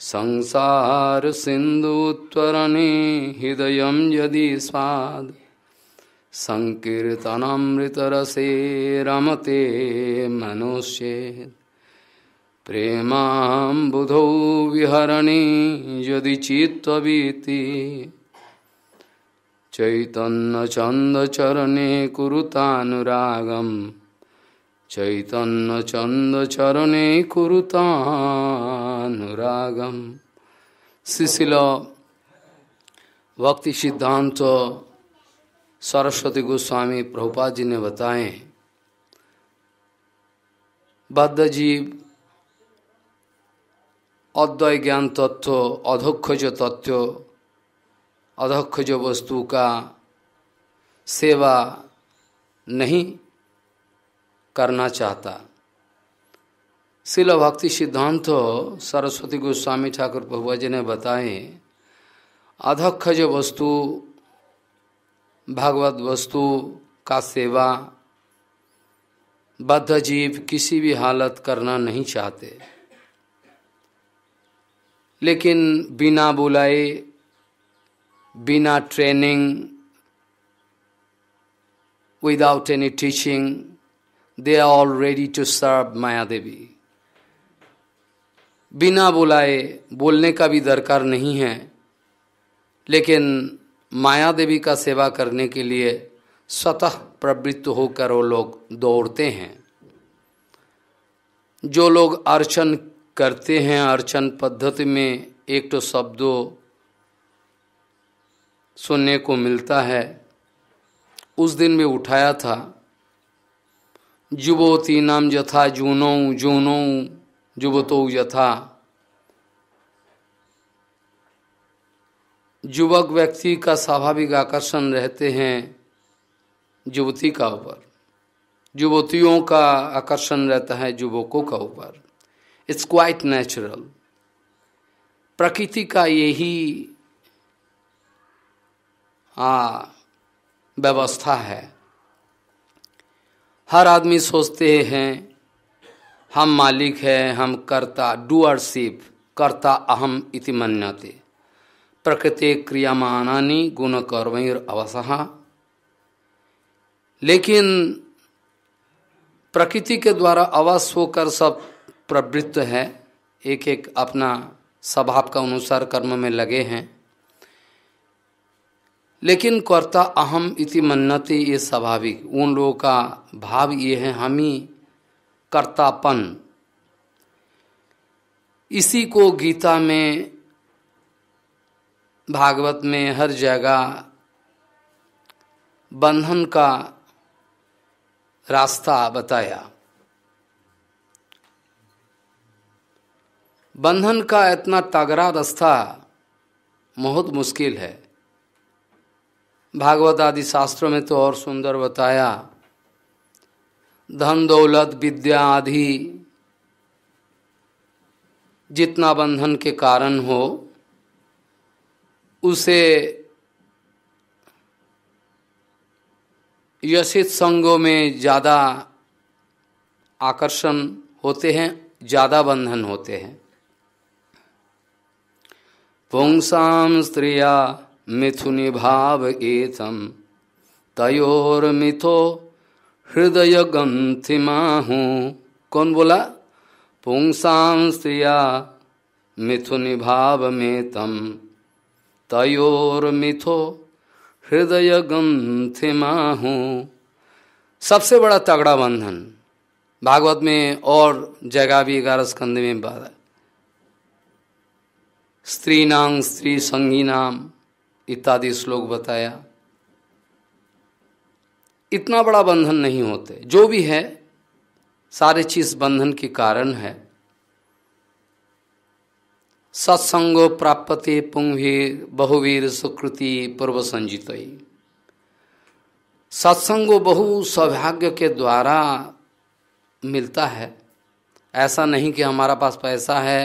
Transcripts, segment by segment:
संसार संसारसिन्धुत्वरणे हृदय यदि स्वाद् सङ्कीर्तनामृतरसे रमते मनुष्येत् प्रेमाम्बुधौ विहरणे यदि चित्तवीति चैतन्यचन्दचरणे कुरुतानुरागम् চৈতন্য চন্দ চরণে কুরুতানুরাগম শিশিল ভক্ति सिद्धांत सरस्वती गोस्वामी प्रभुपाद जी ने बताए बद्ध जीव अद्वय ज्ञान तत्व अधोक्षज तत्व अधोक्षज वस्तु का सेवा नहीं करना चाहता शिल भक्ति सिद्धांत सरस्वती गोस्वामी ठाकुर प्रभुआ जी ने बताए अधक्ष जो वस्तु भागवत वस्तु का सेवा बद्ध जीव किसी भी हालत करना नहीं चाहते लेकिन बिना बुलाए बिना training without any teaching they are all ready to serve देवी बिना बुलाए बोलने का भी दरकार नहीं है लेकिन माया देवी का सेवा करने के लिए स्वतः प्रवृत्त होकर वो लोग दौड़ते हैं जो लोग अर्चन करते हैं अर्चन पद्धति में एक तो शब्दों सुनने को मिलता है उस दिन में उठाया था युवती नाम यथा जूनौ जूनो युवतो यथा युवक व्यक्ति का स्वाभाविक आकर्षण रहते हैं युवती का ऊपर युवतियों का आकर्षण रहता है युवकों का ऊपर इट्स क्वाइट नेचुरल प्रकृति का यही व्यवस्था है हर आदमी सोचते हैं हम मालिक हैं हम कर्ता डूअरशिप कर्ता अहम इति मन्यते प्रकृति गुण कर्मी अवसहा लेकिन प्रकृति के द्वारा अवश्य होकर सब प्रवृत्त है एक एक अपना स्वभाव का अनुसार कर्म में लगे हैं लेकिन कर्ता अहम इति मन्नते ये स्वाभाविक उन लोगों का भाव ये है हम ही कर्तापन इसी को गीता में भागवत में हर जगह बंधन का रास्ता बताया बंधन का इतना तगड़ा रास्ता बहुत मुश्किल है भागवत आदि शास्त्रों में तो और सुंदर बताया धन दौलत विद्या आदि जितना बंधन के कारण हो उसे यशित संगों में ज़्यादा आकर्षण होते हैं ज़्यादा बंधन होते हैं पुंसाम स्त्रिया मिथुन भाव एतम मिथो हृदय माहू कौन बोला पुंसान स्त्रिया मिथुन भाव में तम मिथो हृदय माहू सबसे बड़ा तगड़ा बंधन भागवत में और जगह भी ग्यारह स्कंध में बाधा स्त्री नाम स्त्री संगी नाम इत्यादि श्लोक बताया इतना बड़ा बंधन नहीं होते जो भी है सारे चीज बंधन के कारण है सत्संगो प्राप्ति पुंगीर बहुवीर सुकृति पूर्व संजित सत्संगो बहु सौभाग्य के द्वारा मिलता है ऐसा नहीं कि हमारा पास पैसा है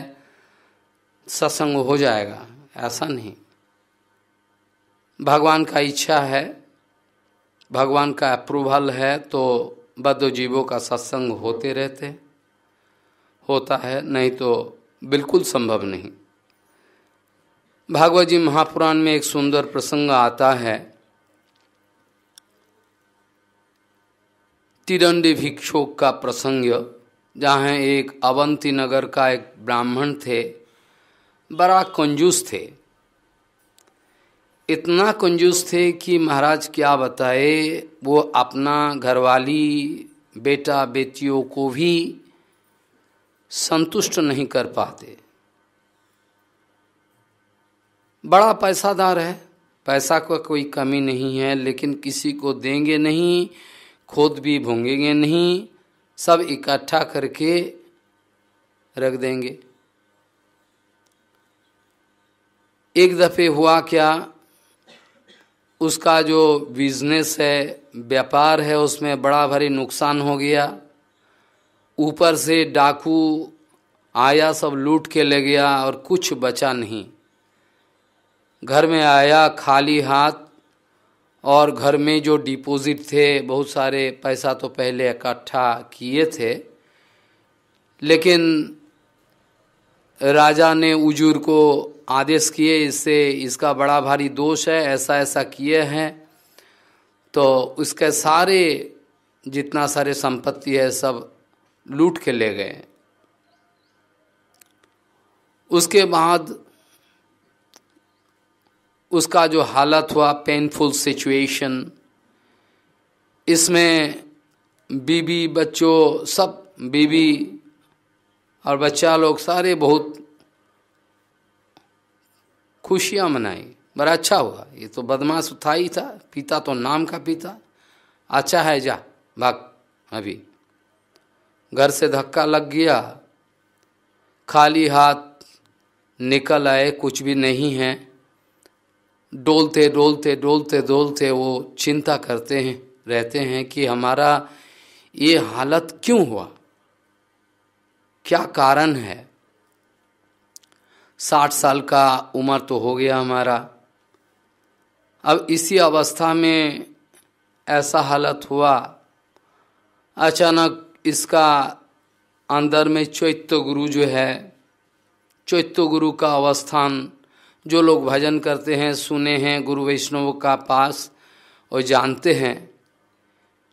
सत्संग हो जाएगा ऐसा नहीं भगवान का इच्छा है भगवान का अप्रूवल है तो बद्ध जीवों का सत्संग होते रहते होता है नहीं तो बिल्कुल संभव नहीं भागवत जी महापुराण में एक सुंदर प्रसंग आता है तिरंडी भिक्षोक का प्रसंग जहाँ एक अवंती नगर का एक ब्राह्मण थे बड़ा कंजूस थे इतना कंजूस थे कि महाराज क्या बताए वो अपना घरवाली बेटा बेटियों को भी संतुष्ट नहीं कर पाते बड़ा पैसादार है पैसा का को कोई कमी नहीं है लेकिन किसी को देंगे नहीं खुद भी भूंगेंगे नहीं सब इकट्ठा करके रख देंगे एक दफ़े हुआ क्या उसका जो बिजनेस है व्यापार है उसमें बड़ा भारी नुकसान हो गया ऊपर से डाकू आया सब लूट के ले गया और कुछ बचा नहीं घर में आया खाली हाथ और घर में जो डिपॉजिट थे बहुत सारे पैसा तो पहले इकट्ठा किए थे लेकिन राजा ने उजूर को आदेश किए इससे इसका बड़ा भारी दोष है ऐसा ऐसा किए हैं तो उसके सारे जितना सारे संपत्ति है सब लूट के ले गए उसके बाद उसका जो हालत हुआ पेनफुल सिचुएशन इसमें बीबी बच्चों सब बीवी और बच्चा लोग सारे बहुत खुशियाँ मनाई बड़ा अच्छा हुआ ये तो बदमाश था ही था पिता तो नाम का पिता अच्छा है जा भाग अभी घर से धक्का लग गया खाली हाथ निकल आए कुछ भी नहीं है डोलते डोलते डोलते डोलते वो चिंता करते हैं रहते हैं कि हमारा ये हालत क्यों हुआ क्या कारण है साठ साल का उम्र तो हो गया हमारा अब इसी अवस्था में ऐसा हालत हुआ अचानक इसका अंदर में चैत्य गुरु जो है चैत्य गुरु का अवस्थान जो लोग भजन करते हैं सुने हैं गुरु वैष्णव का पास और जानते हैं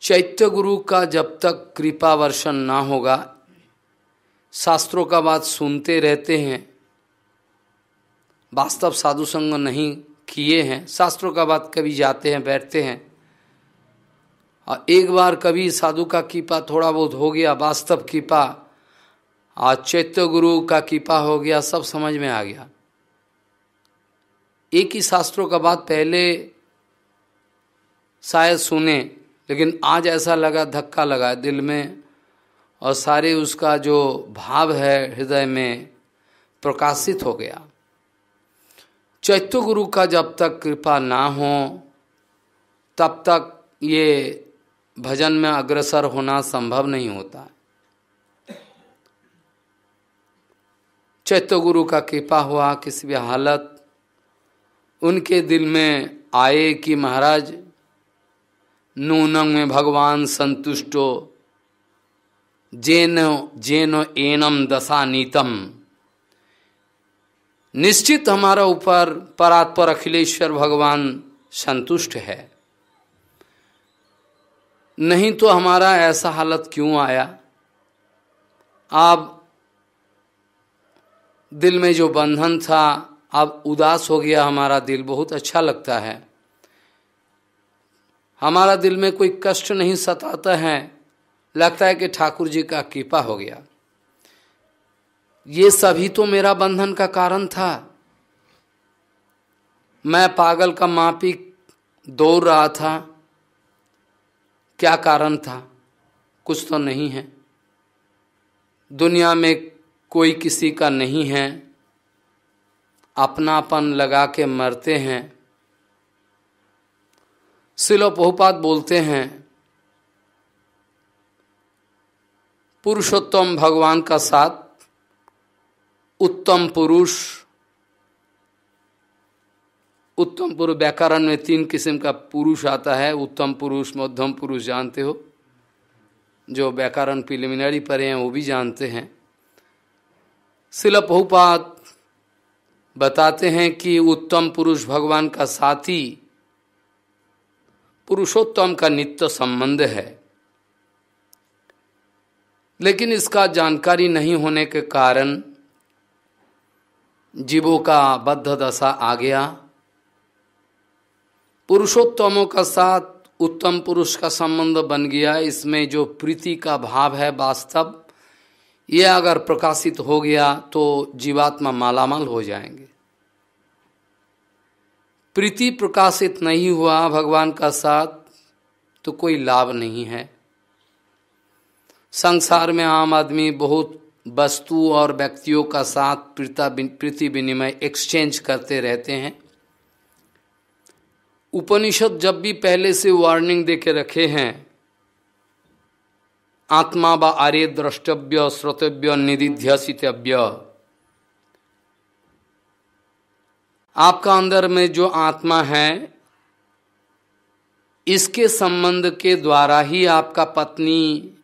चैत्य गुरु का जब तक कृपा वर्षण ना होगा शास्त्रों का बात सुनते रहते हैं वास्तव साधु संग नहीं किए हैं शास्त्रों का बात कभी जाते हैं बैठते हैं और एक बार कभी साधु का कीपा थोड़ा बहुत हो गया वास्तव कीपा और चैत्य गुरु का कीपा हो गया सब समझ में आ गया एक ही शास्त्रों का बात पहले शायद सुने लेकिन आज ऐसा लगा धक्का लगा दिल में और सारे उसका जो भाव है हृदय में प्रकाशित हो गया चैत्य गुरु का जब तक कृपा ना हो तब तक ये भजन में अग्रसर होना संभव नहीं होता चैत्य गुरु का कृपा हुआ किसी भी हालत उनके दिल में आए कि महाराज नूनंग में भगवान संतुष्टो जेनो जेनो एनम दशा नीतम निश्चित हमारा ऊपर परात्पर अखिलेश्वर भगवान संतुष्ट है नहीं तो हमारा ऐसा हालत क्यों आया आप दिल में जो बंधन था अब उदास हो गया हमारा दिल बहुत अच्छा लगता है हमारा दिल में कोई कष्ट नहीं सताता है लगता है कि ठाकुर जी का कृपा हो गया ये सभी तो मेरा बंधन का कारण था मैं पागल का मापी दौड़ रहा था क्या कारण था कुछ तो नहीं है दुनिया में कोई किसी का नहीं है अपनापन लगा के मरते हैं सिलो पहुपात बोलते हैं पुरुषोत्तम भगवान का साथ उत्तम पुरुष उत्तम पुरुष व्याकरण में तीन किस्म का पुरुष आता है उत्तम पुरुष मध्यम पुरुष जानते हो जो व्याकरण प्रिलिमिनरी पर हैं वो भी जानते हैं शिल बहुपात बताते हैं कि उत्तम पुरुष भगवान का साथी पुरुषोत्तम का नित्य संबंध है लेकिन इसका जानकारी नहीं होने के कारण जीवों का बद्ध दशा आ गया पुरुषोत्तमों का साथ उत्तम पुरुष का संबंध बन गया इसमें जो प्रीति का भाव है वास्तव ये अगर प्रकाशित हो गया तो जीवात्मा मालामाल हो जाएंगे प्रीति प्रकाशित नहीं हुआ भगवान का साथ तो कोई लाभ नहीं है संसार में आम आदमी बहुत वस्तु और व्यक्तियों का साथ प्रीति विनिमय एक्सचेंज करते रहते हैं उपनिषद जब भी पहले से वार्निंग दे के रखे हैं आत्मा व आर्य द्रष्टव्य श्रोतव्य निधिध्यासितव्य आपका अंदर में जो आत्मा है इसके संबंध के द्वारा ही आपका पत्नी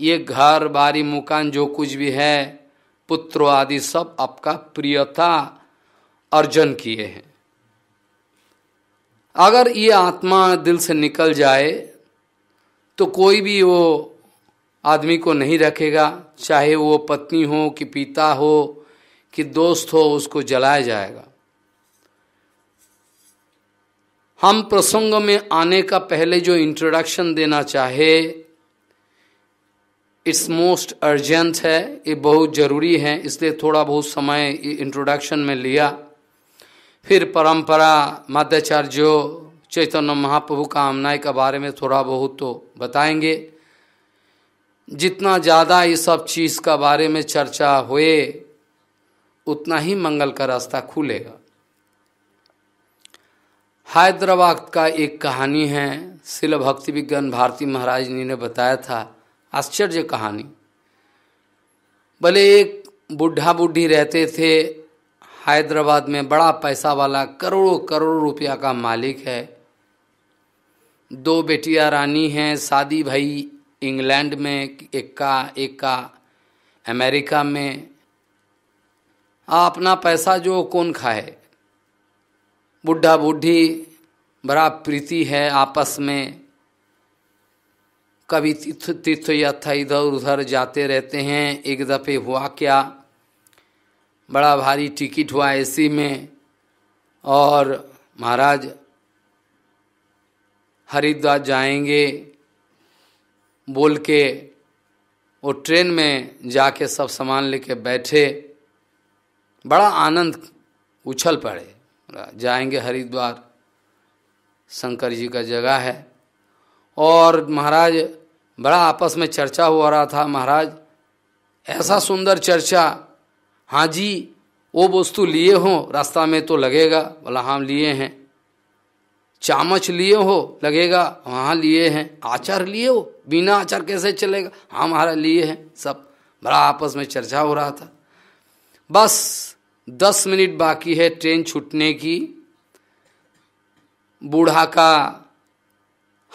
ये घर बारी मुकान जो कुछ भी है पुत्र आदि सब आपका प्रियता अर्जन किए हैं अगर ये आत्मा दिल से निकल जाए तो कोई भी वो आदमी को नहीं रखेगा चाहे वो पत्नी हो कि पिता हो कि दोस्त हो उसको जलाया जाएगा हम प्रसंग में आने का पहले जो इंट्रोडक्शन देना चाहे इट्स मोस्ट अर्जेंट है ये बहुत ज़रूरी है इसलिए थोड़ा बहुत समय इंट्रोडक्शन में लिया फिर परंपरा माध्याचार्य चैतन्य महाप्रभु कामनाएं के बारे में थोड़ा बहुत तो बताएंगे जितना ज़्यादा ये सब चीज़ का बारे में चर्चा हुए उतना ही मंगल का रास्ता खुलेगा हैदराबाद का एक कहानी है शिल भक्ति विज्ञान भारती महाराज जी ने बताया था आश्चर्य कहानी भले एक बुढा बुढी रहते थे हैदराबाद में बड़ा पैसा वाला करोड़ों करोड़ों रुपया का मालिक है दो बेटियां रानी हैं शादी भाई इंग्लैंड में एक का एक का अमेरिका में अपना पैसा जो कौन खाए बुढा बुढ़ी बड़ा प्रीति है आपस में कभी तीर्थ तीर्थ यात्रा इधर उधर जाते रहते हैं एक दफ़े हुआ क्या बड़ा भारी टिकट हुआ एसी में और महाराज हरिद्वार जाएंगे बोल के वो ट्रेन में जाके सब सामान लेके बैठे बड़ा आनंद उछल पड़े जाएंगे हरिद्वार शंकर जी का जगह है और महाराज बड़ा आपस में चर्चा हो रहा था महाराज ऐसा सुंदर चर्चा हाँ जी वो वस्तु लिए हो रास्ता में तो लगेगा बोला हम हाँ, लिए हैं चामच लिए हो लगेगा वहाँ लिए हैं आचार लिए हो बिना आचार कैसे चलेगा हाँ महाराज लिए हैं सब बड़ा आपस में चर्चा हो रहा था बस दस मिनट बाकी है ट्रेन छूटने की बूढ़ा का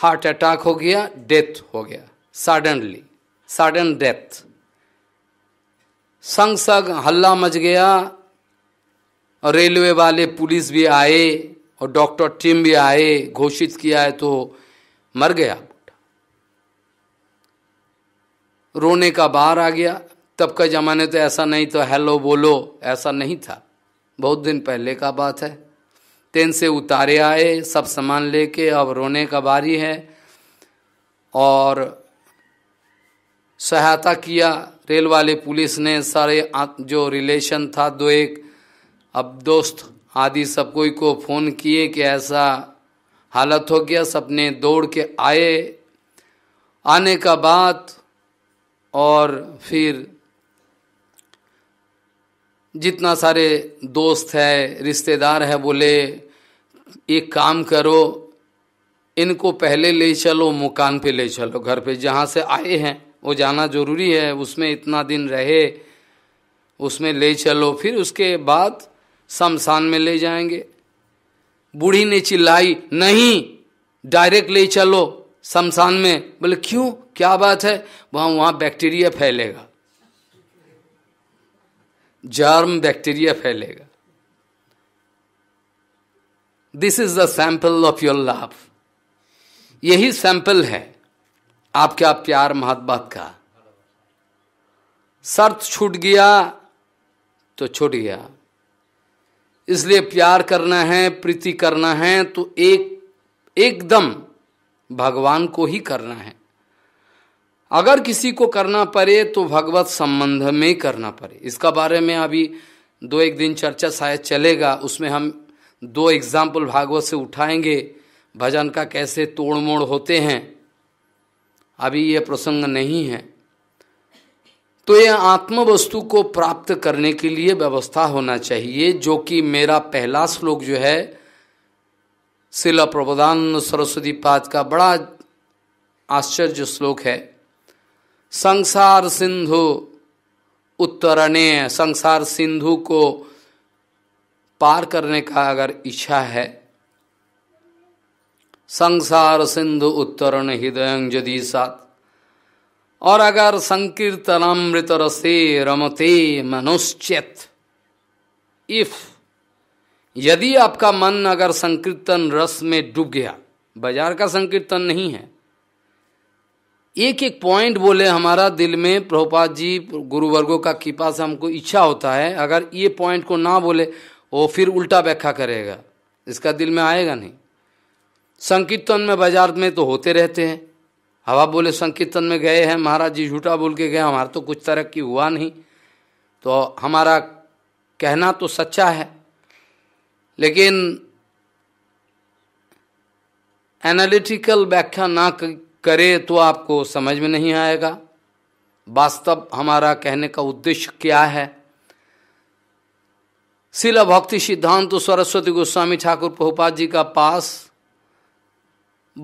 हार्ट अटैक हो गया डेथ हो गया सडनली सडन डेथ संग संग हल्ला मच गया और रेलवे वाले पुलिस भी आए और डॉक्टर टीम भी आए घोषित किया है तो मर गया रोने का बाहर आ गया तब का जमाने तो ऐसा नहीं तो हेलो बोलो ऐसा नहीं था बहुत दिन पहले का बात है ट्रेन से उतारे आए सब सामान लेके अब रोने का बारी है और सहायता किया रेल वाले पुलिस ने सारे जो रिलेशन था दो एक अब दोस्त आदि सब कोई को फ़ोन किए कि ऐसा हालत हो गया सबने दौड़ के आए आने का बाद और फिर जितना सारे दोस्त है रिश्तेदार है बोले एक काम करो इनको पहले ले चलो मुकान पे ले चलो घर पे जहाँ से आए हैं वो जाना जरूरी है उसमें इतना दिन रहे उसमें ले चलो फिर उसके बाद शमशान में ले जाएंगे बूढ़ी ने चिल्लाई नहीं डायरेक्ट ले चलो शमशान में बोले क्यों क्या बात है वहाँ वहाँ बैक्टीरिया फैलेगा जर्म बैक्टीरिया फैलेगा this is the sample of your lab यही सैंपल है आपका प्यार महात्मात का शर्त छूट गया तो छूट गया इसलिए प्यार करना है प्रीति करना है तो एक एकदम भगवान को ही करना है अगर किसी को करना पड़े तो भगवत संबंध में करना पड़े इसका बारे में अभी दो एक दिन चर्चा शायद चलेगा उसमें हम दो एग्जाम्पल भागवत से उठाएंगे भजन का कैसे तोड़ मोड़ होते हैं अभी यह प्रसंग नहीं है तो यह आत्म वस्तु को प्राप्त करने के लिए व्यवस्था होना चाहिए जो कि मेरा पहला श्लोक जो है शिला प्रबोधानंद सरस्वती पाद का बड़ा आश्चर्य श्लोक है संसार सिंधु उत्तरणे संसार सिंधु को पार करने का अगर इच्छा है संसार सिंधु उत्तरण हृदय जदी सात और अगर संकीर्तनामृत रसे रमते मनुष्चेत इफ यदि आपका मन अगर संकीर्तन रस में डूब गया बाजार का संकीर्तन नहीं है एक एक पॉइंट बोले हमारा दिल में प्रभुपाद जी गुरुवर्गो का कृपा से हमको इच्छा होता है अगर ये पॉइंट को ना बोले वो फिर उल्टा व्याख्या करेगा इसका दिल में आएगा नहीं संकीर्तन में बाजार में तो होते रहते हैं हवा बोले संकीर्तन में गए हैं महाराज जी झूठा बोल के गए हमारा तो कुछ तरह की हुआ नहीं तो हमारा कहना तो सच्चा है लेकिन एनालिटिकल व्याख्या ना करे तो आपको समझ में नहीं आएगा वास्तव हमारा कहने का उद्देश्य क्या है शिला भक्ति सिद्धांत तो सरस्वती गोस्वामी ठाकुर पहुपा जी का पास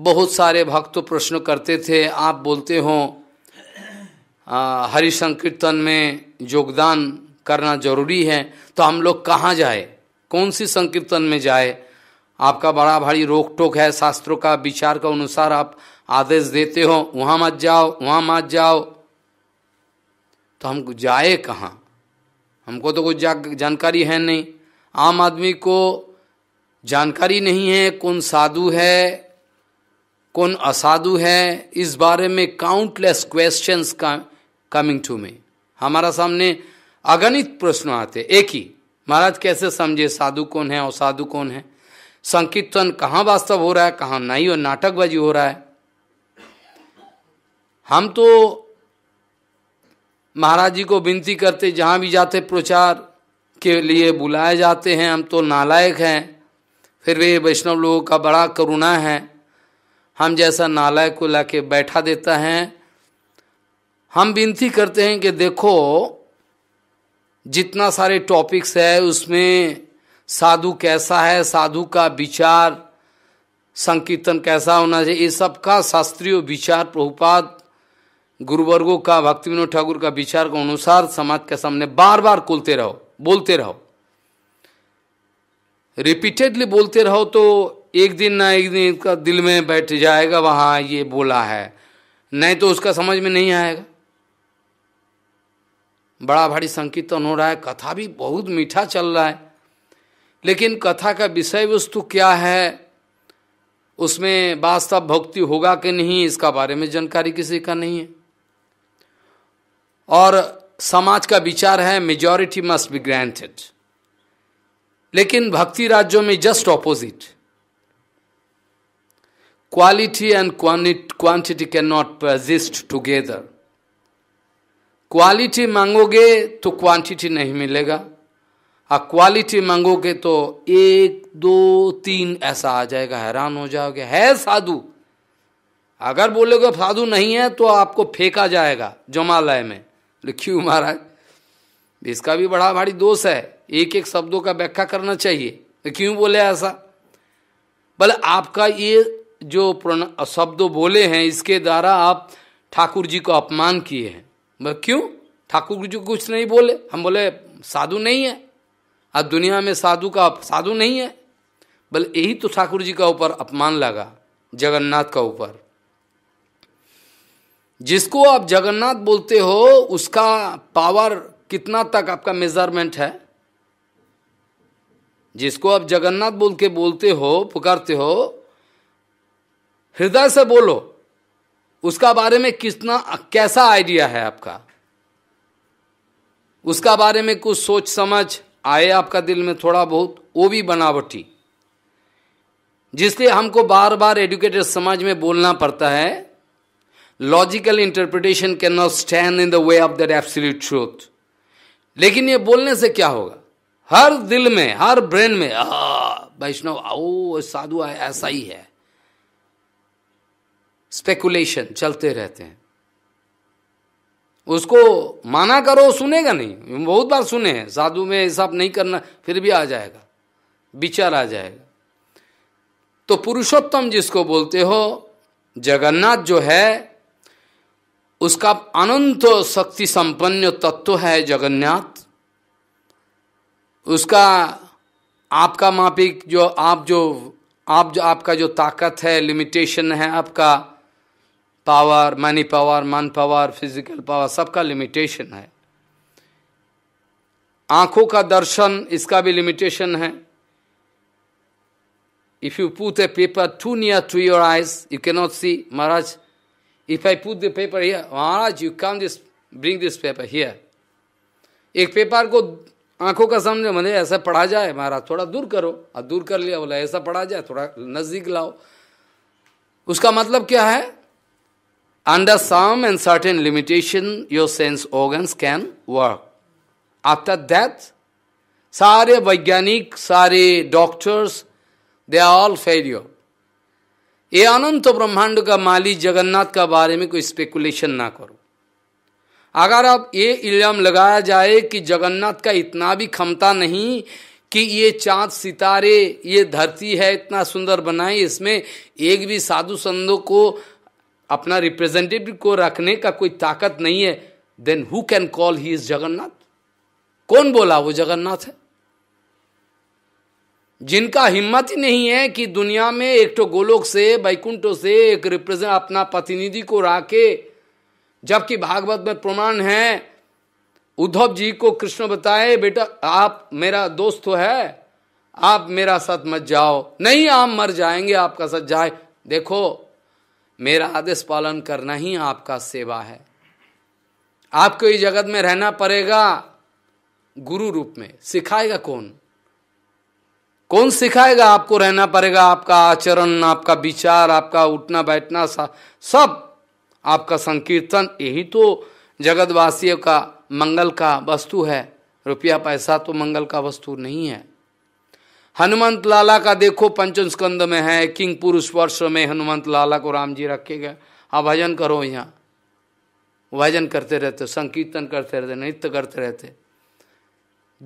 बहुत सारे भक्त प्रश्न करते थे आप बोलते हो हरि संकीर्तन में योगदान करना जरूरी है तो हम लोग कहाँ जाए कौन सी संकीर्तन में जाए आपका बड़ा भारी रोक टोक है शास्त्रों का विचार का अनुसार आप आदेश देते हो वहाँ मत जाओ वहां मत जाओ तो हम जाए कहाँ हमको तो कुछ जानकारी है नहीं आम आदमी को जानकारी नहीं है कौन साधु है कौन असाधु है इस बारे में काउंटलेस क्वेश्चंस का कमिंग टू में हमारा सामने अगणित प्रश्न आते एक ही महाराज कैसे समझे साधु कौन है और साधु कौन है संकीर्तन कहाँ वास्तव हो रहा है कहाँ नहीं और नाटकबाजी हो रहा है हम तो महाराज जी को विनती करते जहाँ भी जाते प्रचार के लिए बुलाए जाते हैं हम तो नालायक हैं फिर वे वैष्णव लोगों का बड़ा करुणा है हम जैसा नालायक को लाके बैठा देता है हम विनती करते हैं कि देखो जितना सारे टॉपिक्स है उसमें साधु कैसा है साधु का विचार संकीर्तन कैसा होना चाहिए ये सब का शास्त्रीय विचार प्रभुपाद गुरुवर्गो का भक्ति विनोद ठाकुर का विचार के अनुसार समाज के सामने बार बार कोलते रहो बोलते रहो रिपीटेडली बोलते रहो तो एक दिन ना एक दिन का दिल में बैठ जाएगा वहां ये बोला है नहीं तो उसका समझ में नहीं आएगा बड़ा भारी संकीर्तन हो रहा है कथा भी बहुत मीठा चल रहा है लेकिन कथा का विषय वस्तु क्या है उसमें वास्तव भक्ति होगा कि नहीं इसका बारे में जानकारी किसी का नहीं है और समाज का विचार है मेजोरिटी मस्ट बी ग्रांटेड लेकिन भक्ति राज्यों में just opposite quality and quantity can not exist together quality मांगोगे तो क्वांटिटी नहीं मिलेगा और क्वालिटी मांगोगे तो एक दो तीन ऐसा आ जाएगा हैरान हो जाओगे है साधु अगर बोलोगे साधु नहीं है तो आपको फेंका जाएगा जमालय में बोले क्यों महाराज इसका भी बड़ा भारी दोष है एक एक शब्दों का व्याख्या करना चाहिए क्यों बोले ऐसा बोले आपका ये जो शब्द बोले हैं इसके द्वारा आप ठाकुर जी को अपमान किए हैं बोले क्यों ठाकुर जी कुछ नहीं बोले हम बोले साधु नहीं है आज दुनिया में साधु का साधु नहीं है बोले यही तो ठाकुर जी का ऊपर अपमान लगा जगन्नाथ का ऊपर जिसको आप जगन्नाथ बोलते हो उसका पावर कितना तक आपका मेजरमेंट है जिसको आप जगन्नाथ बोल के बोलते हो पुकारते हो हृदय से बोलो उसका बारे में कितना कैसा आइडिया है आपका उसका बारे में कुछ सोच समझ आए आपका दिल में थोड़ा बहुत वो भी बनावटी जिसलिए हमको बार बार एडुकेटेड समाज में बोलना पड़ता है logical interpretation can not stand in the way of that absolute truth लेकिन ये बोलने से क्या होगा हर दिल में हर ब्रेन में वैष्णव आओ साधु आए ऐसा ही है स्पेकुलेशन चलते रहते हैं उसको माना करो सुनेगा नहीं बहुत बार सुने हैं साधु में हिसाब नहीं करना फिर भी आ जाएगा विचार आ जाएगा तो पुरुषोत्तम जिसको बोलते हो जगन्नाथ जो है उसका अनंत शक्ति संपन्न तत्व है जगन्नाथ उसका आपका मापिक जो आप जो आप जो आपका जो ताकत है लिमिटेशन है आपका पावर मनी पावर मन पावर फिजिकल पावर सबका लिमिटेशन है आंखों का दर्शन इसका भी लिमिटेशन है if you put a paper too near to your eyes you cannot see महाराज If I put the paper here, Maharaj, you come this, bring this paper here. एक पेपर को आंखों का सामने मैंने ऐसा पढ़ा जाए महाराज थोड़ा दूर करो और दूर कर लिया बोला ऐसा पढ़ा जाए थोड़ा नजदीक लाओ उसका मतलब क्या है under some and certain limitation your sense organs can work after that सारे वैज्ञानिक सारे doctors they are all failure ये अनंत ब्रह्मांड का मालिक जगन्नाथ का बारे में कोई स्पेकुलेशन ना करो अगर आप ये इल्जाम लगाया जाए कि जगन्नाथ का इतना भी क्षमता नहीं कि ये चांद सितारे ये धरती है इतना सुंदर बनाए इसमें एक भी साधु संतों को अपना रिप्रेजेंटेटिव को रखने का कोई ताकत नहीं है then who can call he is Jagannath कौन बोला वो जगन्नाथ है जिनका हिम्मत ही नहीं है कि दुनिया में एक तो गोलोक से बैकुंठों से एक रिप्रेजेंट अपना प्रतिनिधि को राके जबकि भागवत में प्रमाण है उद्धव जी को कृष्ण बताए बेटा आप मेरा दोस्त तो है आप मेरा साथ मत जाओ नहीं आप मर जाएंगे आपका साथ जाए देखो मेरा आदेश पालन करना ही आपका सेवा है आपको इस जगत में रहना पड़ेगा गुरु रूप में सिखाएगा कौन कौन सिखाएगा आपको रहना पड़ेगा आपका आचरण आपका विचार आपका उठना बैठना सब आपका संकीर्तन यही तो जगतवासियों का मंगल का वस्तु है रुपया पैसा तो मंगल का वस्तु नहीं है हनुमंत लाला का देखो पंचम स्कंद में है किंग पुरुष वर्ष में हनुमंत लाला को राम जी रखे गए आप भजन करो यहाँ भजन करते रहते संकीर्तन करते रहते नृत्य करते रहते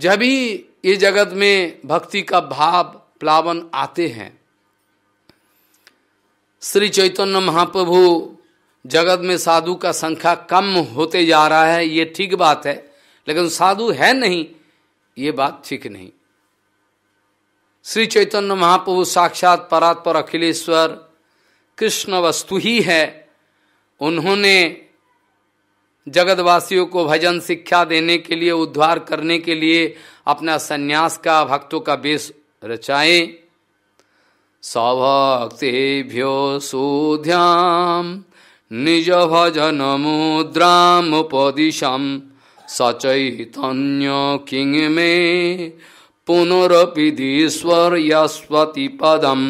जब ही ये जगत में भक्ति का भाव प्लावन आते हैं श्री चैतन्य महाप्रभु जगत में साधु का संख्या कम होते जा रहा है ये ठीक बात है लेकिन साधु है नहीं ये बात ठीक नहीं श्री चैतन्य महाप्रभु साक्षात परात पर अखिलेश्वर कृष्ण वस्तु ही है उन्होंने जगतवासियों को भजन शिक्षा देने के लिए उद्धार करने के लिए अपना संन्यास का भक्तों का बेस रचाएं सभक्तिभ्यो सुध्याम निज भजन उपदिशम सचैतन्य किंग में पुनरपिधीश्वर यस्वती पदम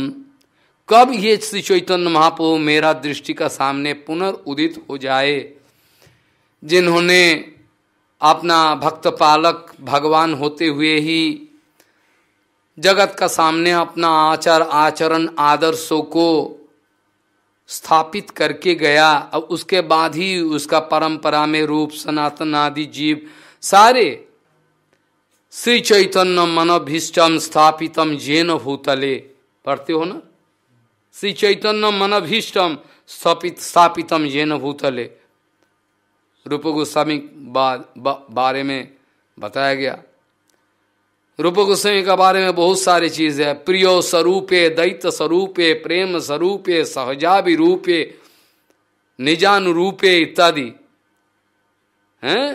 कब ये श्री चैतन्य महापो मेरा दृष्टि का सामने पुनर्उदित हो जाए जिन्होंने अपना भक्त पालक भगवान होते हुए ही जगत का सामने अपना आचार आचरण आदर्शों को स्थापित करके गया अब उसके बाद ही उसका परंपरा में रूप सनातन आदि जीव सारे श्री चैतन्य मनभिष्टम स्थापितम जैन भूतले पढ़ते हो ना श्री चैतन्य मनभिष्टम स्थापित स्थापितम जैन भूतले रूप गोस्वामी बारे में बताया गया रूप गोस्वामी के बारे में बहुत सारी चीज है प्रियो स्वरूपे दैत्य स्वरूपे प्रेम स्वरूपे सहजाभि रूपे निजानुरूपे इत्यादि हैं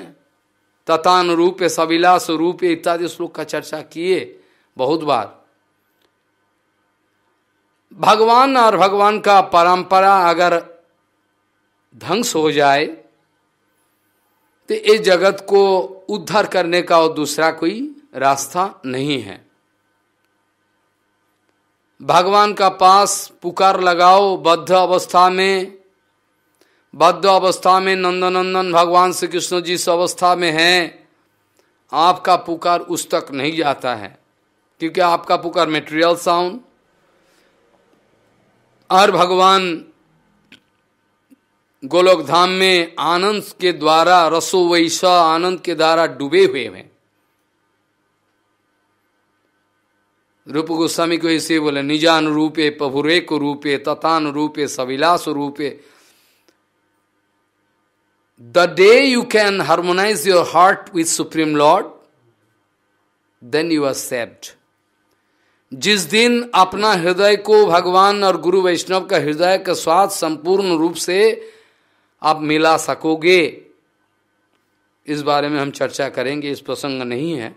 तथानुरूपे सविलास रूपे इत्यादि श्लोक का चर्चा किए बहुत बार भगवान और भगवान का परंपरा अगर ध्वंस हो जाए तो ये जगत को उद्धार करने का और दूसरा कोई रास्ता नहीं है भगवान का पास पुकार लगाओ बद्ध अवस्था में बद्ध अवस्था में नंदनंदन भगवान श्री कृष्ण जी इस अवस्था में हैं आपका पुकार उस तक नहीं जाता है क्योंकि आपका पुकार मेटेरियल साउंड और भगवान गोलोक धाम में आनंद के द्वारा रसो वैसा आनंद के द्वारा डूबे हुए हैं रूप गोस्वामी को इसे बोले निजान रूपे पभुरे को रूपे ततान रूपे सविलास रूपे the day you can harmonise your heart with supreme lord then you are saved जिस दिन अपना हृदय को भगवान और गुरु वैष्णव का हृदय का स्वाद संपूर्ण रूप से आप मिला सकोगे इस बारे में हम चर्चा करेंगे इस प्रसंग नहीं है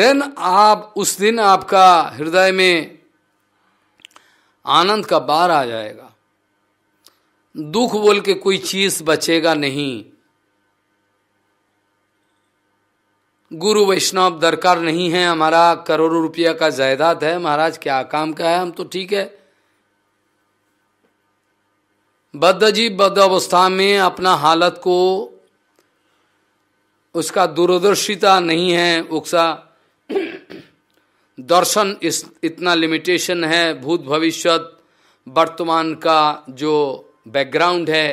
देन आप उस दिन आपका हृदय में आनंद का बार आ जाएगा दुख बोल के कोई चीज बचेगा नहीं गुरु वैष्णव दरकार नहीं है हमारा करोड़ों रुपया का जायदाद है महाराज क्या काम का है हम तो ठीक है बद्ध जीव बद्ध अवस्था में अपना हालत को उसका दूरदर्शिता नहीं है उसका दर्शन इस इतना लिमिटेशन है भूत भविष्य वर्तमान का जो बैकग्राउंड है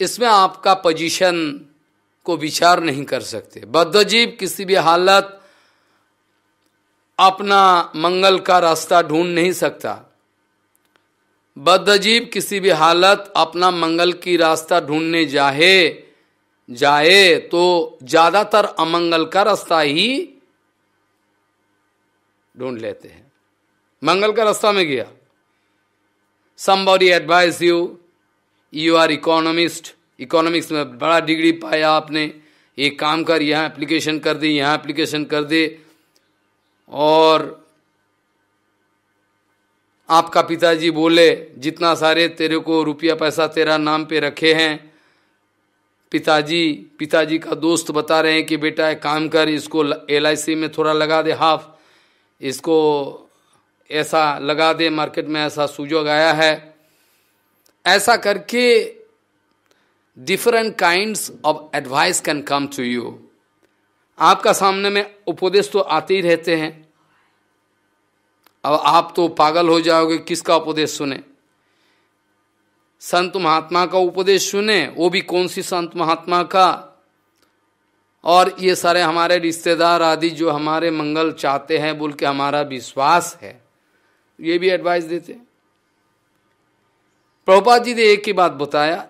इसमें आपका पोजीशन को विचार नहीं कर सकते बद्ध जीव किसी भी हालत अपना मंगल का रास्ता ढूंढ नहीं सकता बद्धजीव किसी भी हालत अपना मंगल की रास्ता ढूंढने जाए जाए तो ज्यादातर अमंगल का रास्ता ही ढूंढ लेते हैं मंगल का रास्ता में गया some advice you you are economist economics में बड़ा डिग्री पाया आपने ये काम कर यहां एप्लीकेशन कर दी यहां एप्लीकेशन कर दे और आपका पिताजी बोले जितना सारे तेरे को रुपया पैसा तेरा नाम पे रखे हैं पिताजी पिताजी का दोस्त बता रहे हैं कि बेटा एक काम कर इसको एल में थोड़ा लगा दे हाफ इसको ऐसा लगा दे मार्केट में ऐसा सुजोग आया है ऐसा करके different kinds of advice can come to you आपका सामने में उपदेश तो आते ही रहते हैं अब आप तो पागल हो जाओगे किसका उपदेश सुने संत महात्मा का उपदेश सुने वो भी कौन सी संत महात्मा का और ये सारे हमारे रिश्तेदार आदि जो हमारे मंगल चाहते हैं बोल के हमारा विश्वास है ये भी एडवाइस देते प्रभुपाद जी ने एक ही बात बताया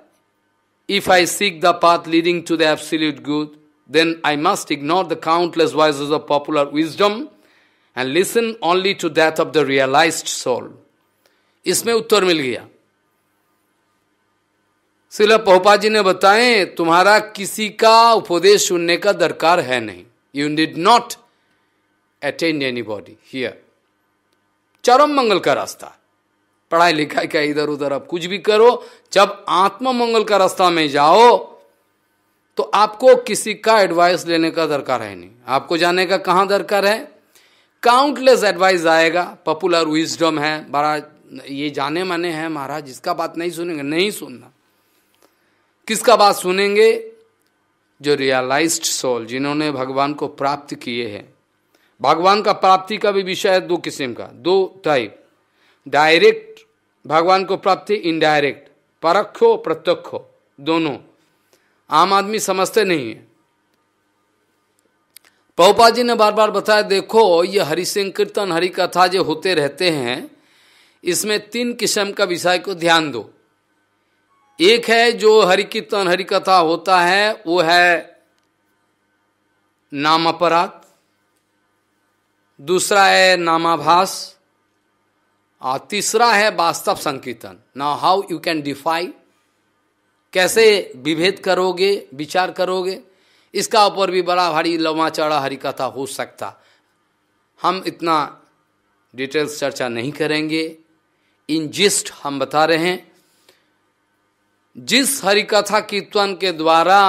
if I seek the path leading to the absolute good then I must ignore the countless voice of popular wisdom and listen only to death of the realised soul इसमें उत्तर मिल गया सिल पोपा जी ने बताए तुम्हारा किसी का उपदेश सुनने का दरकार है नहीं you did not attend anybody here चरम मंगल का रास्ता पढ़ाई लिखाई का इधर उधर आप कुछ भी करो जब आत्म मंगल का रास्ता में जाओ तो आपको किसी का एडवाइस लेने का दरकार है नहीं आपको जाने का कहां दरकार है काउंटलेस एडवाइस आएगा पॉपुलर विजडम है बड़ा ये जाने माने हैं महाराज जिसका बात नहीं सुनेंगे नहीं सुनना किसका बात सुनेंगे जो रियलाइज्ड सोल जिन्होंने भगवान को प्राप्त किए हैं भगवान का प्राप्ति का भी विषय है दो किस्म का दो टाइप डायरेक्ट भगवान को प्राप्ति इनडायरेक्ट परखो प्रत्यक्ष दोनों आम आदमी समझते नहीं है पहुपा जी ने बार बार बताया देखो ये हरि संकीर्तन कीर्तन हरि कथा जो होते रहते हैं इसमें तीन किस्म का विषय को ध्यान दो एक है जो हरि कीर्तन हरि कथा होता है वो है नाम अपराध दूसरा है नामाभास और तीसरा है वास्तव संकीर्तन now how you can defy कैसे विभेद करोगे विचार करोगे इसका ऊपर भी बड़ा भारी लम्बा चौड़ा हरिकथा हो सकता हम इतना डिटेल्स चर्चा नहीं करेंगे इन जिस्ट हम बता रहे हैं जिस हरिकथा कीर्तन के द्वारा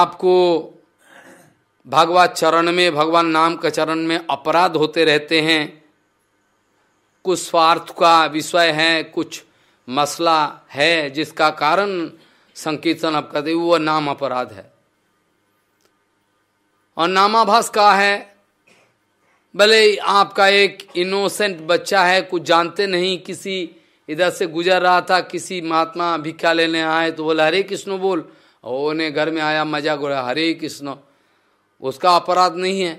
आपको भगवान चरण में भगवान नाम के चरण में अपराध होते रहते हैं कुछ स्वार्थ का विषय है कुछ मसला है जिसका कारण संकीर्तन आप करते वो नाम अपराध है और नामाभास का है भले आपका एक इनोसेंट बच्चा है कुछ जानते नहीं किसी इधर से गुजर रहा था किसी महात्मा भिक्षा लेने आए तो बोला हरे कृष्ण बोल ओ उन्हें घर में आया मजा गोड़ा हरे कृष्ण उसका अपराध नहीं है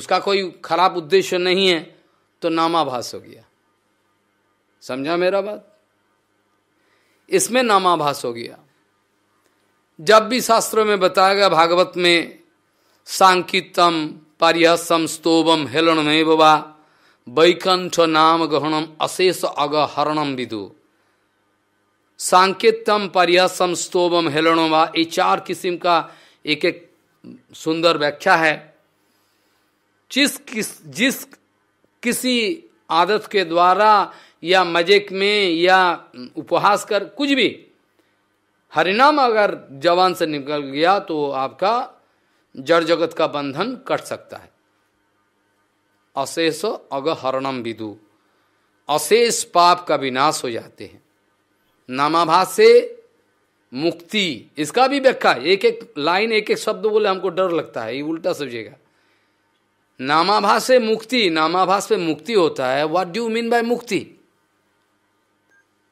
उसका कोई खराब उद्देश्य नहीं है तो नामाभास हो गया समझा मेरा बात इसमें नामाभास हो गया जब भी शास्त्रों में बताया गया भागवत में सांकितम पारिहसम स्तोभम में बबा वैकंठ नाम गहणम अशेष अगहरणम विदु सांकेतम परिहसम स्तोभम वा ये चार किस्म का एक एक सुंदर व्याख्या है जिस किस जिस किसी आदत के द्वारा या मजेक में या उपहास कर कुछ भी हरिनाम अगर जवान से निकल गया तो आपका जड़ जगत का बंधन कट सकता है अशेष हरणम विदु अशेष पाप का विनाश हो जाते हैं नामाभास से मुक्ति इसका भी व्याख्या एक एक लाइन एक एक शब्द बोले हमको डर लगता है ये उल्टा समझेगा नामाभास से मुक्ति नामाभास पे मुक्ति होता है व्हाट डू मीन बाय मुक्ति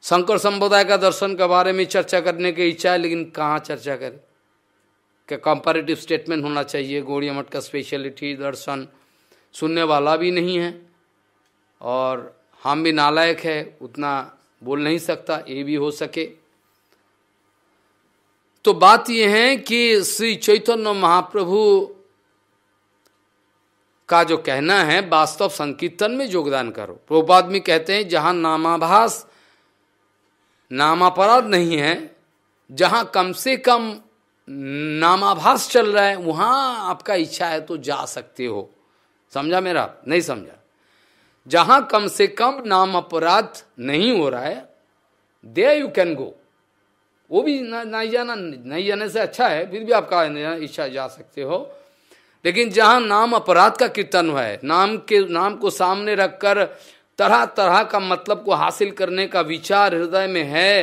शंकर संप्रदाय का दर्शन के बारे में चर्चा करने की इच्छा है लेकिन कहाँ चर्चा करें क्या कंपेरेटिव स्टेटमेंट होना चाहिए गौड़िया मठ का स्पेशलिटी दर्शन सुनने वाला भी नहीं है और हम भी नालायक है उतना बोल नहीं सकता ये भी हो सके तो बात यह है कि श्री चैतन्य महाप्रभु का जो कहना है वास्तव संकीर्तन में योगदान करो प्रोपाद में कहते हैं जहां नामाभास नाम अपराध नहीं है जहाँ कम से कम नामाभास चल रहा है वहां आपका इच्छा है तो जा सकते हो समझा मेरा नहीं समझा जहाँ कम से कम नाम अपराध नहीं हो रहा है दे यू कैन गो वो भी नहीं जाना नहीं जाने से अच्छा है फिर भी आपका इच्छा जा सकते हो लेकिन जहां नाम अपराध का कीर्तन हुआ है नाम के नाम को सामने रखकर तरह तरह का मतलब को हासिल करने का विचार हृदय में है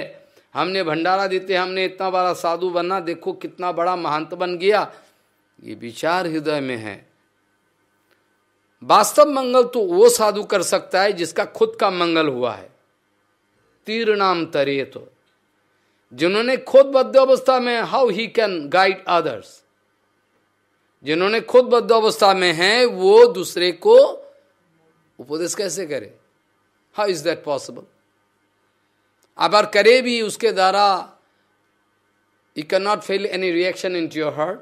हमने भंडारा देते हमने इतना बड़ा साधु बना देखो कितना बड़ा महंत बन गया ये विचार हृदय में है वास्तव मंगल तो वो साधु कर सकता है जिसका खुद का मंगल हुआ है तीर नाम तरे तो जिन्होंने खुद बद्धावस्था में how he can guide others जिन्होंने खुद बद्ध अवस्था में है वो दूसरे को उपदेश कैसे करे हाउ इज दैट पॉसिबल अगर करे भी उसके द्वारा you can not feel any reaction in to your heart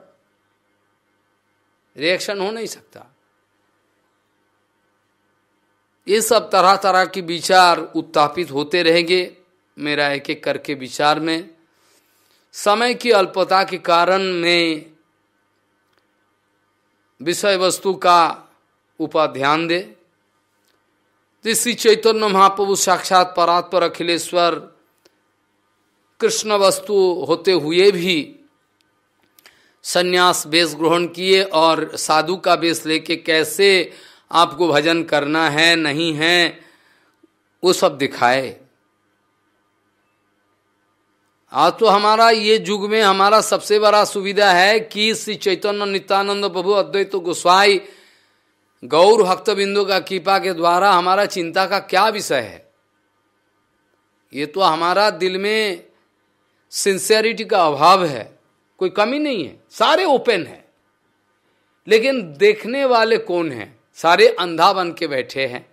reaction हो नहीं सकता ये सब तरह तरह के विचार उत्थापित होते रहेंगे मेरा एक एक करके विचार में समय की अल्पता के कारण में विषय वस्तु का उपाध्यान दे तो श्री चैतन्य महाप्रभु साक्षात परात पर अखिलेश्वर कृष्ण वस्तु होते हुए भी सन्यास वेश ग्रहण किए और साधु का वेश लेके कैसे आपको भजन करना है नहीं है वो सब दिखाए आज तो हमारा ये युग में हमारा सबसे बड़ा सुविधा है कि श्री चैतन्य नित्यानंद प्रभु अद्वैत गोस्वाई गौर भक्त बिंदु का कृपा के द्वारा हमारा चिंता का क्या विषय है ये तो हमारा दिल में सिंसियरिटी का अभाव है कोई कमी नहीं है सारे ओपन है लेकिन देखने वाले कौन है सारे अंधा बन के बैठे हैं